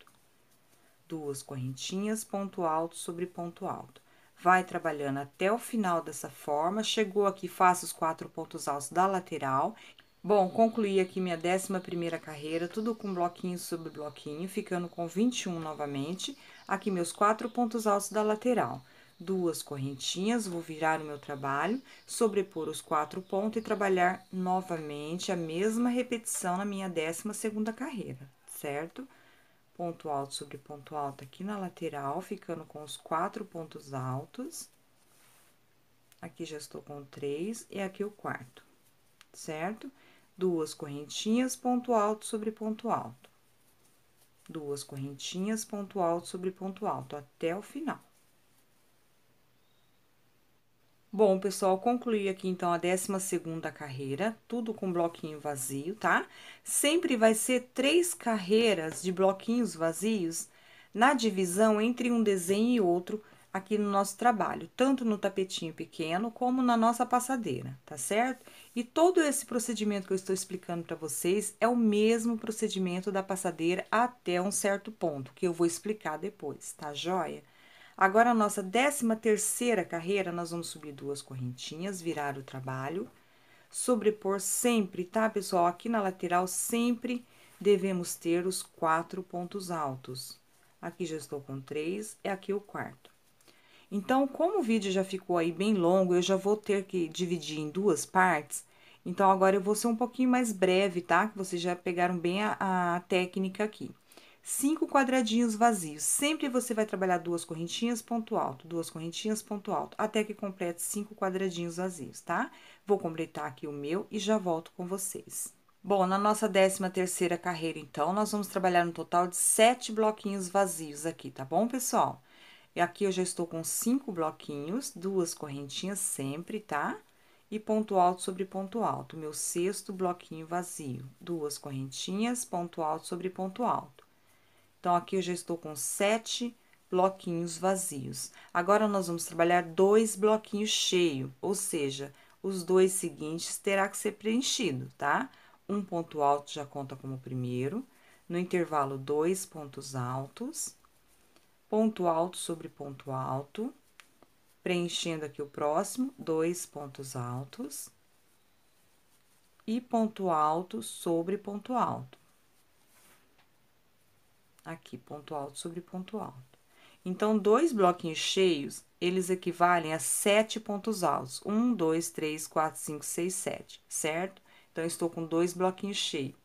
duas correntinhas, ponto alto sobre ponto alto. Vai trabalhando até o final dessa forma, chegou aqui, faço os quatro pontos altos da lateral. Bom, concluí aqui minha décima primeira carreira, tudo com bloquinho sobre bloquinho, ficando com 21 novamente. Aqui meus quatro pontos altos da lateral duas correntinhas, vou virar o meu trabalho, sobrepor os quatro pontos e trabalhar novamente a mesma repetição na minha décima segunda carreira, certo? ponto alto sobre ponto alto aqui na lateral, ficando com os quatro pontos altos. Aqui já estou com três e aqui o quarto, certo? Duas correntinhas, ponto alto sobre ponto alto. Duas correntinhas, ponto alto sobre ponto alto, até o final. Bom, pessoal, concluí aqui então a 12ª carreira, tudo com bloquinho vazio, tá? Sempre vai ser três carreiras de bloquinhos vazios na divisão entre um desenho e outro aqui no nosso trabalho, tanto no tapetinho pequeno como na nossa passadeira, tá certo? E todo esse procedimento que eu estou explicando para vocês é o mesmo procedimento da passadeira até um certo ponto, que eu vou explicar depois, tá joia? Agora, a nossa décima terceira carreira, nós vamos subir duas correntinhas, virar o trabalho, sobrepor sempre, tá, pessoal? Aqui na lateral, sempre devemos ter os quatro pontos altos. Aqui já estou com três, é aqui o quarto. Então, como o vídeo já ficou aí bem longo, eu já vou ter que dividir em duas partes. Então, agora eu vou ser um pouquinho mais breve, tá? Que vocês já pegaram bem a, a técnica aqui cinco quadradinhos vazios. Sempre você vai trabalhar duas correntinhas, ponto alto, duas correntinhas, ponto alto, até que complete cinco quadradinhos vazios, tá? Vou completar aqui o meu e já volto com vocês. Bom, na nossa décima terceira carreira, então, nós vamos trabalhar um total de sete bloquinhos vazios aqui, tá bom, pessoal? E aqui eu já estou com cinco bloquinhos, duas correntinhas sempre, tá? E ponto alto sobre ponto alto, meu sexto bloquinho vazio, duas correntinhas, ponto alto sobre ponto alto então, aqui eu já estou com sete bloquinhos vazios. Agora, nós vamos trabalhar dois bloquinhos cheios, ou seja, os dois seguintes terá que ser preenchido, tá? Um ponto alto já conta como primeiro, no intervalo, dois pontos altos, ponto alto sobre ponto alto, preenchendo aqui o próximo, dois pontos altos, e ponto alto sobre ponto alto. Aqui, ponto alto sobre ponto alto. Então, dois bloquinhos cheios, eles equivalem a sete pontos altos. Um, dois, três, quatro, cinco, seis, sete, certo? Então, estou com dois bloquinhos cheios.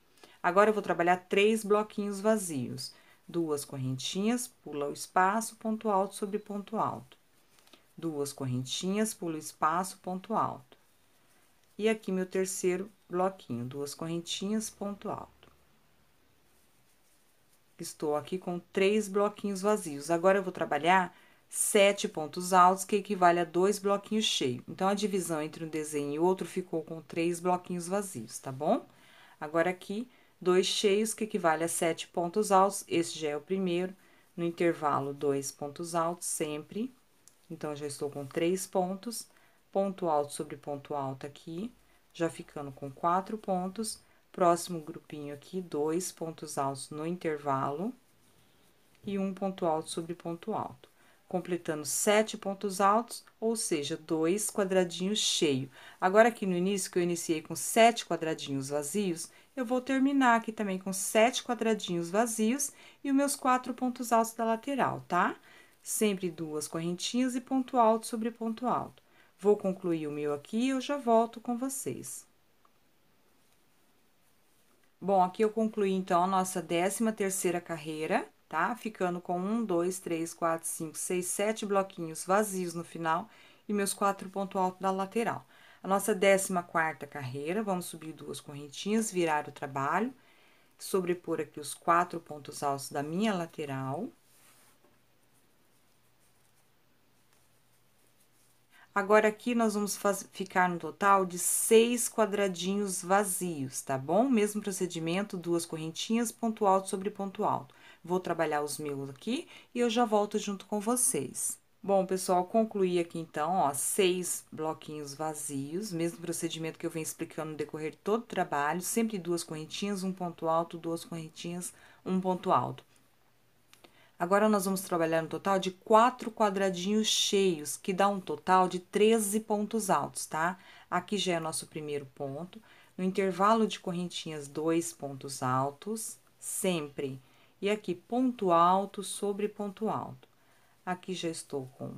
Agora, eu vou trabalhar três bloquinhos vazios. Duas correntinhas, pula o espaço, ponto alto sobre ponto alto. Duas correntinhas, pula o espaço, ponto alto. E aqui, meu terceiro bloquinho, duas correntinhas, ponto alto. Estou aqui com três bloquinhos vazios. Agora, eu vou trabalhar sete pontos altos, que equivale a dois bloquinhos cheios. Então, a divisão entre um desenho e outro ficou com três bloquinhos vazios, tá bom? Agora, aqui, dois cheios, que equivale a sete pontos altos. Esse já é o primeiro. No intervalo, dois pontos altos, sempre. Então, já estou com três pontos. Ponto alto sobre ponto alto aqui, já ficando com quatro pontos Próximo grupinho aqui, dois pontos altos no intervalo e um ponto alto sobre ponto alto. Completando sete pontos altos, ou seja, dois quadradinhos cheios Agora, aqui no início, que eu iniciei com sete quadradinhos vazios, eu vou terminar aqui também com sete quadradinhos vazios e os meus quatro pontos altos da lateral, tá? Sempre duas correntinhas e ponto alto sobre ponto alto. Vou concluir o meu aqui e eu já volto com vocês. Bom, aqui eu concluí, então, a nossa décima terceira carreira, tá? Ficando com um, dois, três, quatro, cinco, seis, sete bloquinhos vazios no final e meus quatro pontos altos da lateral. A nossa décima quarta carreira, vamos subir duas correntinhas, virar o trabalho, sobrepor aqui os quatro pontos altos da minha lateral, Agora, aqui nós vamos ficar no total de seis quadradinhos vazios, tá bom? Mesmo procedimento, duas correntinhas, ponto alto sobre ponto alto. Vou trabalhar os meus aqui e eu já volto junto com vocês. Bom, pessoal, concluí aqui então, ó, seis bloquinhos vazios, mesmo procedimento que eu venho explicando no decorrer de todo o trabalho, sempre duas correntinhas, um ponto alto, duas correntinhas, um ponto alto. Agora nós vamos trabalhar um total de quatro quadradinhos cheios, que dá um total de 13 pontos altos, tá? Aqui já é o nosso primeiro ponto. No intervalo de correntinhas, dois pontos altos, sempre. E aqui, ponto alto sobre ponto alto. Aqui já estou com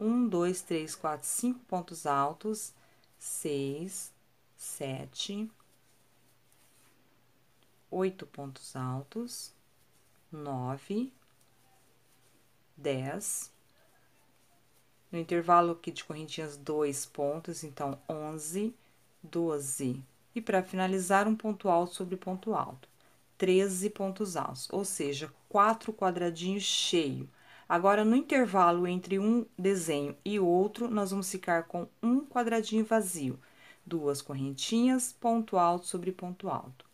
um, dois, três, quatro, cinco pontos altos, seis, sete, oito pontos altos, nove, 10. No intervalo aqui de correntinhas, dois pontos, então, 11, 12. E para finalizar, um ponto alto sobre ponto alto. 13 pontos altos, ou seja, quatro quadradinhos cheio. Agora, no intervalo entre um desenho e outro, nós vamos ficar com um quadradinho vazio. Duas correntinhas, ponto alto sobre ponto alto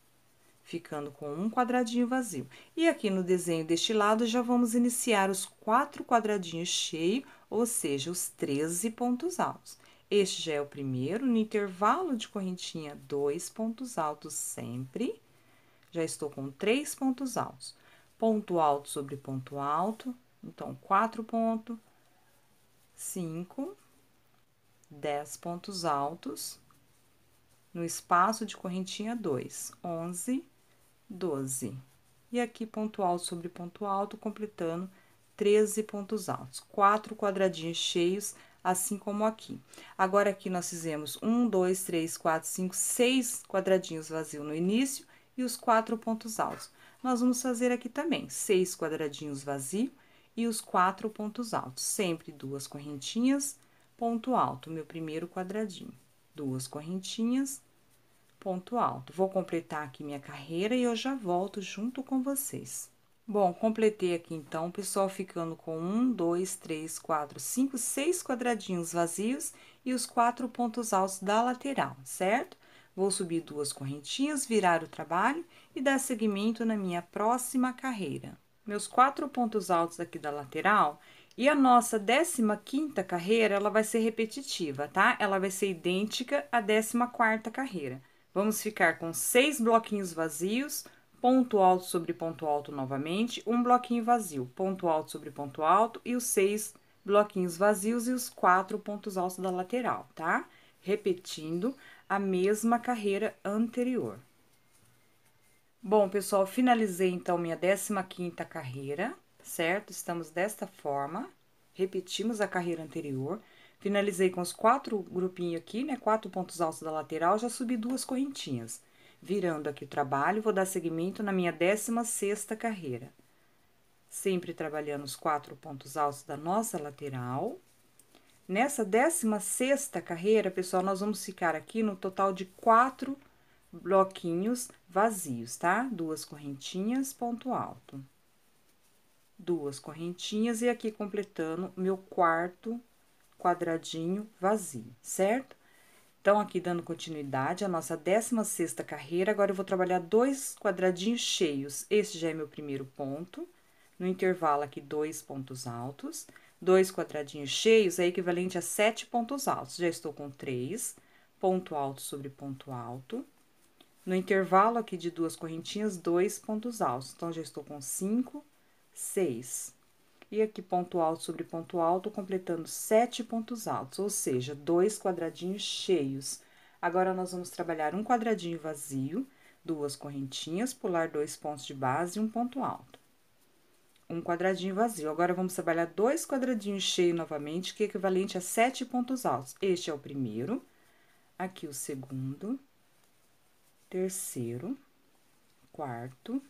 ficando com um quadradinho vazio. E aqui no desenho deste lado, já vamos iniciar os quatro quadradinhos cheios, ou seja, os 13 pontos altos. Este já é o primeiro, no intervalo de correntinha, dois pontos altos sempre. Já estou com três pontos altos. Ponto alto sobre ponto alto, então, quatro pontos, cinco, dez pontos altos, no espaço de correntinha, dois, onze, 12. E aqui, ponto alto sobre ponto alto, completando 13 pontos altos. Quatro quadradinhos cheios, assim como aqui. Agora, aqui nós fizemos um, dois, três, quatro, cinco, seis quadradinhos vazios no início e os quatro pontos altos. Nós vamos fazer aqui também seis quadradinhos vazios e os quatro pontos altos. Sempre duas correntinhas, ponto alto, meu primeiro quadradinho. Duas correntinhas, ponto alto. Vou completar aqui minha carreira e eu já volto junto com vocês. Bom, completei aqui então, pessoal, ficando com um, dois, três, quatro, cinco, seis quadradinhos vazios e os quatro pontos altos da lateral, certo? Vou subir duas correntinhas, virar o trabalho e dar seguimento na minha próxima carreira. Meus quatro pontos altos aqui da lateral, e a nossa décima quinta carreira, ela vai ser repetitiva, tá? Ela vai ser idêntica à décima quarta carreira. Vamos ficar com seis bloquinhos vazios, ponto alto sobre ponto alto novamente, um bloquinho vazio, ponto alto sobre ponto alto e os seis bloquinhos vazios e os quatro pontos altos da lateral, tá? Repetindo a mesma carreira anterior. Bom, pessoal, finalizei então minha 15 quinta carreira, certo? Estamos desta forma, repetimos a carreira anterior, Finalizei com os quatro grupinhos aqui, né? Quatro pontos altos da lateral, já subi duas correntinhas. Virando aqui o trabalho, vou dar seguimento na minha décima sexta carreira. Sempre trabalhando os quatro pontos altos da nossa lateral. Nessa décima sexta carreira, pessoal, nós vamos ficar aqui no total de quatro bloquinhos vazios, tá? Duas correntinhas, ponto alto. Duas correntinhas e aqui completando meu quarto quadradinho vazio, certo? Então, aqui dando continuidade à nossa 16 carreira, agora eu vou trabalhar dois quadradinhos cheios. Esse já é meu primeiro ponto, no intervalo aqui, dois pontos altos. Dois quadradinhos cheios é equivalente a sete pontos altos. Já estou com três, ponto alto sobre ponto alto. No intervalo aqui de duas correntinhas, dois pontos altos. Então, já estou com cinco, seis. E aqui ponto alto sobre ponto alto, completando sete pontos altos, ou seja, dois quadradinhos cheios. Agora, nós vamos trabalhar um quadradinho vazio, duas correntinhas, pular dois pontos de base e um ponto alto. Um quadradinho vazio. Agora, vamos trabalhar dois quadradinhos cheios novamente, que é equivalente a sete pontos altos. Este é o primeiro, aqui o segundo, terceiro, quarto,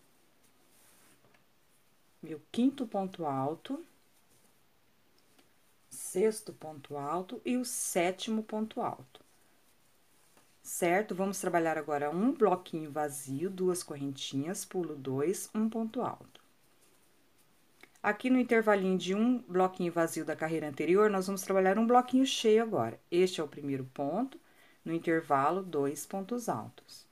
meu quinto ponto alto, sexto ponto alto e o sétimo ponto alto. Certo? Vamos trabalhar agora um bloquinho vazio, duas correntinhas, pulo dois, um ponto alto. Aqui no intervalinho de um bloquinho vazio da carreira anterior, nós vamos trabalhar um bloquinho cheio agora. Este é o primeiro ponto, no intervalo, dois pontos altos.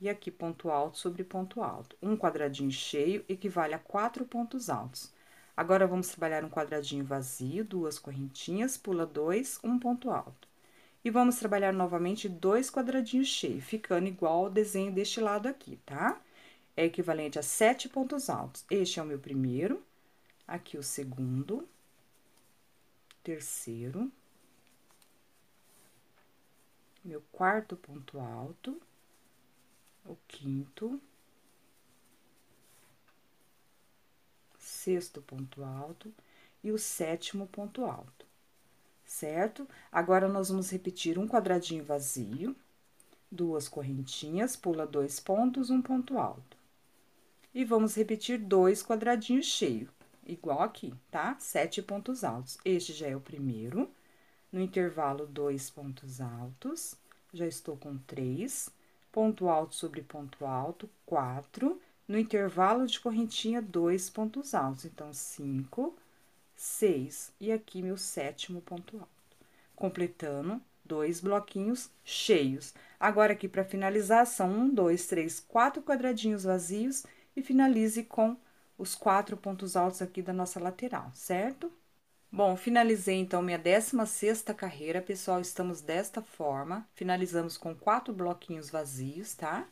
E aqui, ponto alto sobre ponto alto. Um quadradinho cheio equivale a quatro pontos altos. Agora, vamos trabalhar um quadradinho vazio, duas correntinhas, pula dois, um ponto alto. E vamos trabalhar novamente dois quadradinhos cheios, ficando igual ao desenho deste lado aqui, tá? É equivalente a sete pontos altos. Este é o meu primeiro, aqui o segundo, terceiro, meu quarto ponto alto, o quinto, sexto ponto alto e o sétimo ponto alto, certo? Agora, nós vamos repetir um quadradinho vazio, duas correntinhas, pula dois pontos, um ponto alto. E vamos repetir dois quadradinhos cheios, igual aqui, tá? Sete pontos altos. Este já é o primeiro, no intervalo, dois pontos altos, já estou com três, ponto alto sobre ponto alto, 4. No intervalo de correntinha, dois pontos altos. Então, 5, 6 e aqui meu sétimo ponto alto. Completando dois bloquinhos cheios. Agora, aqui para finalizar, são um, dois, três, quatro quadradinhos vazios e finalize com os quatro pontos altos aqui da nossa lateral, certo? Bom, finalizei então minha 16 carreira, pessoal, estamos desta forma. Finalizamos com quatro bloquinhos vazios, tá?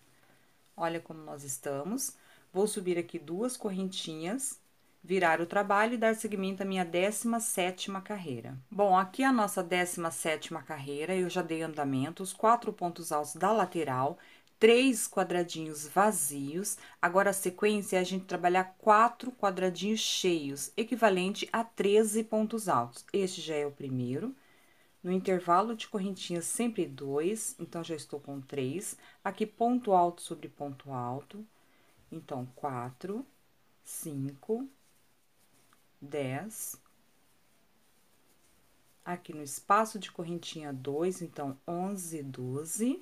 Olha como nós estamos. Vou subir aqui duas correntinhas, virar o trabalho e dar seguimento à minha 17 carreira. Bom, aqui a nossa 17 carreira, eu já dei andamento, os quatro pontos altos da lateral três quadradinhos vazios. Agora, a sequência é a gente trabalhar quatro quadradinhos cheios, equivalente a 13 pontos altos. Este já é o primeiro. No intervalo de correntinha, sempre dois, então, já estou com três. Aqui, ponto alto sobre ponto alto. Então, quatro, cinco, dez. Aqui no espaço de correntinha, dois, então, onze, doze.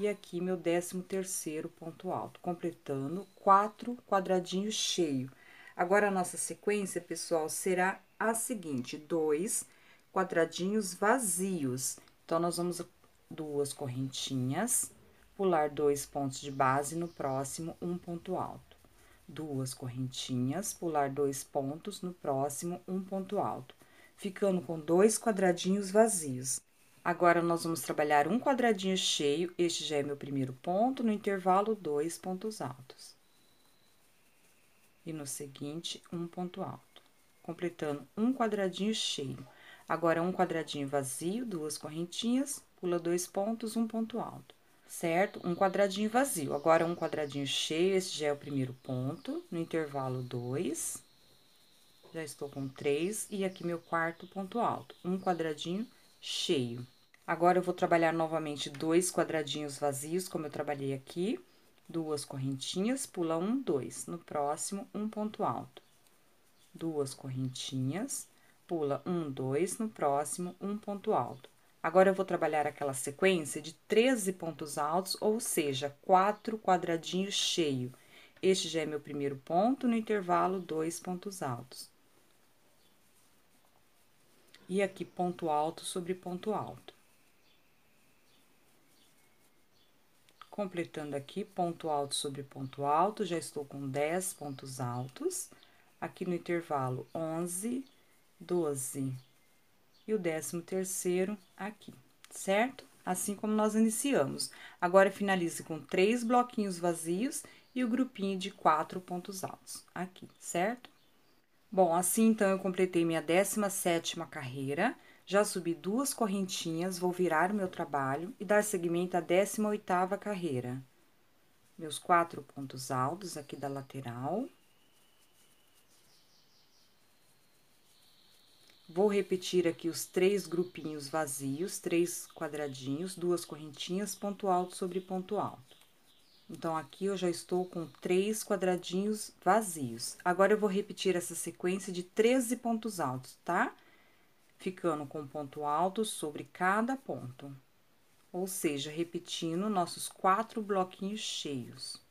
E aqui, meu décimo terceiro ponto alto, completando quatro quadradinhos cheios. Agora, a nossa sequência, pessoal, será a seguinte, dois quadradinhos vazios. Então, nós vamos duas correntinhas, pular dois pontos de base, no próximo, um ponto alto. Duas correntinhas, pular dois pontos, no próximo, um ponto alto. Ficando com dois quadradinhos vazios. Agora, nós vamos trabalhar um quadradinho cheio, este já é meu primeiro ponto, no intervalo, dois pontos altos. E no seguinte, um ponto alto. Completando um quadradinho cheio. Agora, um quadradinho vazio, duas correntinhas, pula dois pontos, um ponto alto. Certo? Um quadradinho vazio. Agora, um quadradinho cheio, este já é o primeiro ponto, no intervalo, dois. Já estou com três, e aqui meu quarto ponto alto. Um quadradinho cheio. Agora, eu vou trabalhar novamente dois quadradinhos vazios, como eu trabalhei aqui. Duas correntinhas, pula um, dois. No próximo, um ponto alto. Duas correntinhas, pula um, dois. No próximo, um ponto alto. Agora, eu vou trabalhar aquela sequência de 13 pontos altos, ou seja, quatro quadradinhos cheio. Este já é meu primeiro ponto, no intervalo, dois pontos altos. E aqui, ponto alto sobre ponto alto. completando aqui ponto alto sobre ponto alto, já estou com 10 pontos altos, aqui no intervalo 11, 12 e o décimo terceiro aqui, certo? Assim como nós iniciamos. Agora, finalize com três bloquinhos vazios e o grupinho de quatro pontos altos aqui, certo? Bom, assim, então, eu completei minha 17 sétima carreira. Já subi duas correntinhas, vou virar o meu trabalho e dar seguimento à 18 carreira. Meus quatro pontos altos aqui da lateral. Vou repetir aqui os três grupinhos vazios, três quadradinhos, duas correntinhas, ponto alto sobre ponto alto. Então, aqui eu já estou com três quadradinhos vazios. Agora, eu vou repetir essa sequência de 13 pontos altos, tá? Tá? ficando com ponto alto sobre cada ponto. Ou seja, repetindo nossos quatro bloquinhos cheios.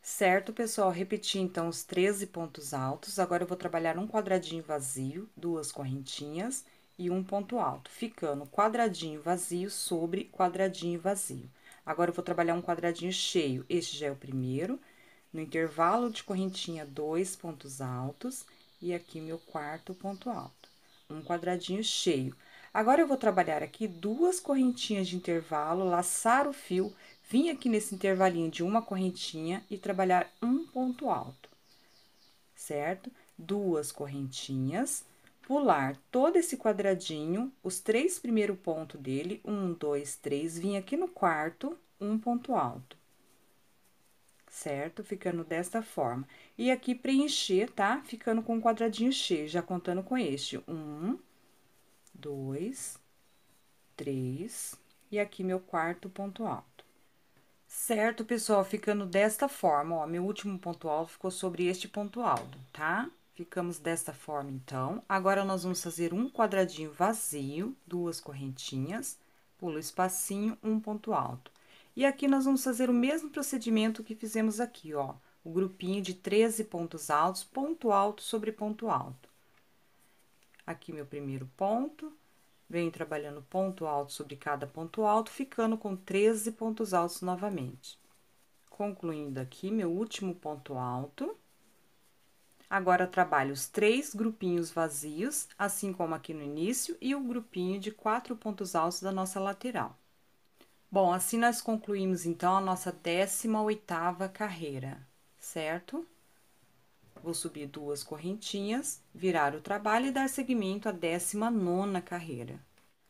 Certo, pessoal? Repeti então os 13 pontos altos. Agora eu vou trabalhar um quadradinho vazio, duas correntinhas e um ponto alto, ficando quadradinho vazio sobre quadradinho vazio. Agora eu vou trabalhar um quadradinho cheio. Este já é o primeiro. No intervalo de correntinha, dois pontos altos e aqui meu quarto ponto alto um quadradinho cheio. Agora, eu vou trabalhar aqui duas correntinhas de intervalo, laçar o fio, vir aqui nesse intervalinho de uma correntinha e trabalhar um ponto alto, certo? Duas correntinhas, pular todo esse quadradinho, os três primeiros pontos dele, um, dois, três, vim aqui no quarto, um ponto alto certo? Ficando desta forma. E aqui preencher, tá? Ficando com um quadradinho cheio, já contando com este. Um, dois, três, e aqui meu quarto ponto alto. Certo, pessoal? Ficando desta forma, ó, meu último ponto alto ficou sobre este ponto alto, tá? Ficamos desta forma, então. Agora, nós vamos fazer um quadradinho vazio, duas correntinhas, pulo espacinho, um ponto alto. E aqui nós vamos fazer o mesmo procedimento que fizemos aqui, ó. O grupinho de 13 pontos altos, ponto alto sobre ponto alto. Aqui meu primeiro ponto, venho trabalhando ponto alto sobre cada ponto alto, ficando com 13 pontos altos novamente. Concluindo aqui meu último ponto alto. Agora, trabalho os três grupinhos vazios, assim como aqui no início, e o grupinho de quatro pontos altos da nossa lateral. Bom, assim nós concluímos então a nossa 18ª carreira, certo? Vou subir duas correntinhas, virar o trabalho e dar seguimento à 19ª carreira.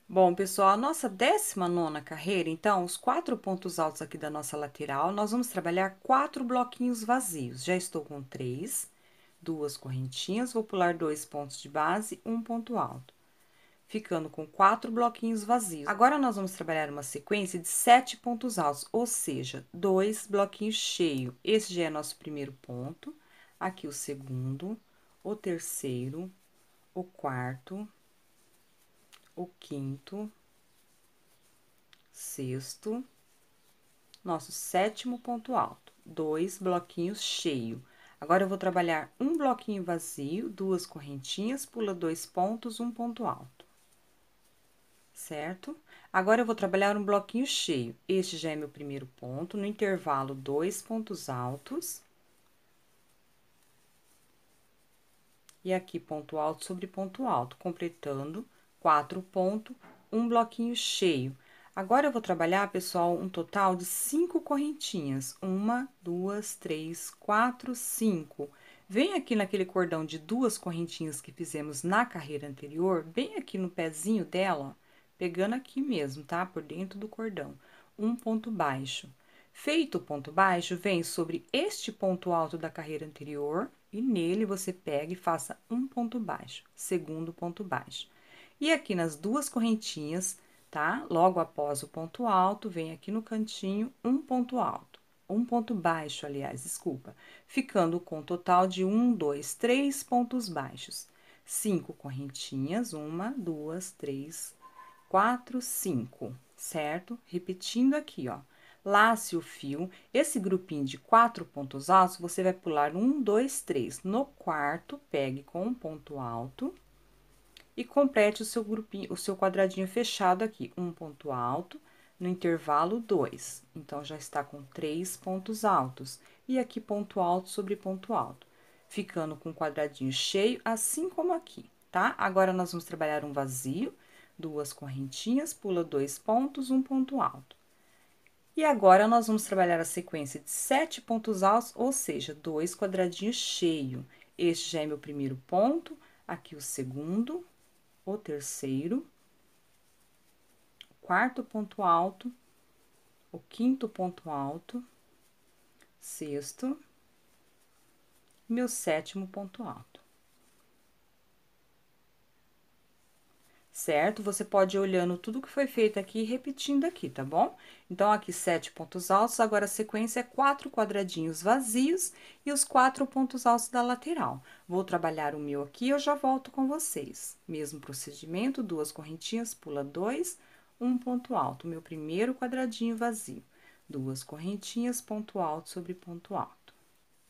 Bom, pessoal, a nossa 19ª carreira, então, os quatro pontos altos aqui da nossa lateral, nós vamos trabalhar quatro bloquinhos vazios. Já estou com três, duas correntinhas, vou pular dois pontos de base, um ponto alto ficando com quatro bloquinhos vazios. Agora, nós vamos trabalhar uma sequência de sete pontos altos, ou seja, dois bloquinhos cheios. Esse já é nosso primeiro ponto, aqui o segundo, o terceiro, o quarto, o quinto, sexto, nosso sétimo ponto alto, dois bloquinhos cheio. Agora, eu vou trabalhar um bloquinho vazio, duas correntinhas, pula dois pontos, um ponto alto certo? Agora, eu vou trabalhar um bloquinho cheio. Este já é meu primeiro ponto, no intervalo, dois pontos altos. E aqui, ponto alto sobre ponto alto, completando quatro pontos, um bloquinho cheio. Agora, eu vou trabalhar, pessoal, um total de cinco correntinhas. Uma, duas, três, quatro, cinco. Vem aqui naquele cordão de duas correntinhas que fizemos na carreira anterior, bem aqui no pezinho dela, pegando aqui mesmo, tá? Por dentro do cordão, um ponto baixo. Feito o ponto baixo, vem sobre este ponto alto da carreira anterior e nele você pega e faça um ponto baixo, segundo ponto baixo. E aqui nas duas correntinhas, tá? Logo após o ponto alto, vem aqui no cantinho um ponto alto, um ponto baixo, aliás, desculpa, ficando com um total de um, dois, três pontos baixos. Cinco correntinhas, uma, duas, três, quatro, cinco, certo? Repetindo aqui, ó. Lace o fio, esse grupinho de quatro pontos altos, você vai pular um, dois, três. No quarto, pegue com um ponto alto e complete o seu grupinho, o seu quadradinho fechado aqui, um ponto alto no intervalo 2. Então, já está com três pontos altos. E aqui, ponto alto sobre ponto alto. Ficando com o quadradinho cheio, assim como aqui, tá? Agora, nós vamos trabalhar um vazio duas correntinhas, pula dois pontos, um ponto alto. E agora, nós vamos trabalhar a sequência de sete pontos altos, ou seja, dois quadradinhos cheios. Este já é meu primeiro ponto, aqui o segundo, o terceiro, o quarto ponto alto, o quinto ponto alto, sexto, meu sétimo ponto alto. certo? Você pode ir olhando tudo que foi feito aqui e repetindo aqui, tá bom? Então, aqui sete pontos altos, agora a sequência é quatro quadradinhos vazios e os quatro pontos altos da lateral. Vou trabalhar o meu aqui eu já volto com vocês. Mesmo procedimento, duas correntinhas, pula dois, um ponto alto, meu primeiro quadradinho vazio. Duas correntinhas, ponto alto sobre ponto alto.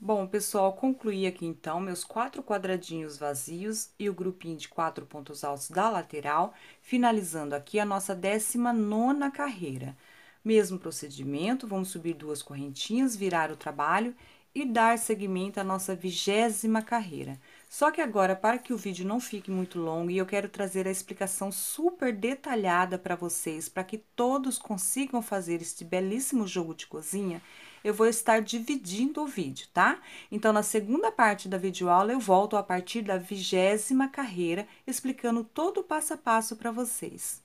Bom, pessoal, concluí aqui então meus quatro quadradinhos vazios e o grupinho de quatro pontos altos da lateral, finalizando aqui a nossa décima nona carreira. Mesmo procedimento, vamos subir duas correntinhas, virar o trabalho e dar seguimento à nossa vigésima carreira. Só que agora, para que o vídeo não fique muito longo, e eu quero trazer a explicação super detalhada para vocês, para que todos consigam fazer este belíssimo jogo de cozinha, eu vou estar dividindo o vídeo, tá? Então, na segunda parte da videoaula, eu volto a partir da vigésima carreira, explicando todo o passo a passo para vocês.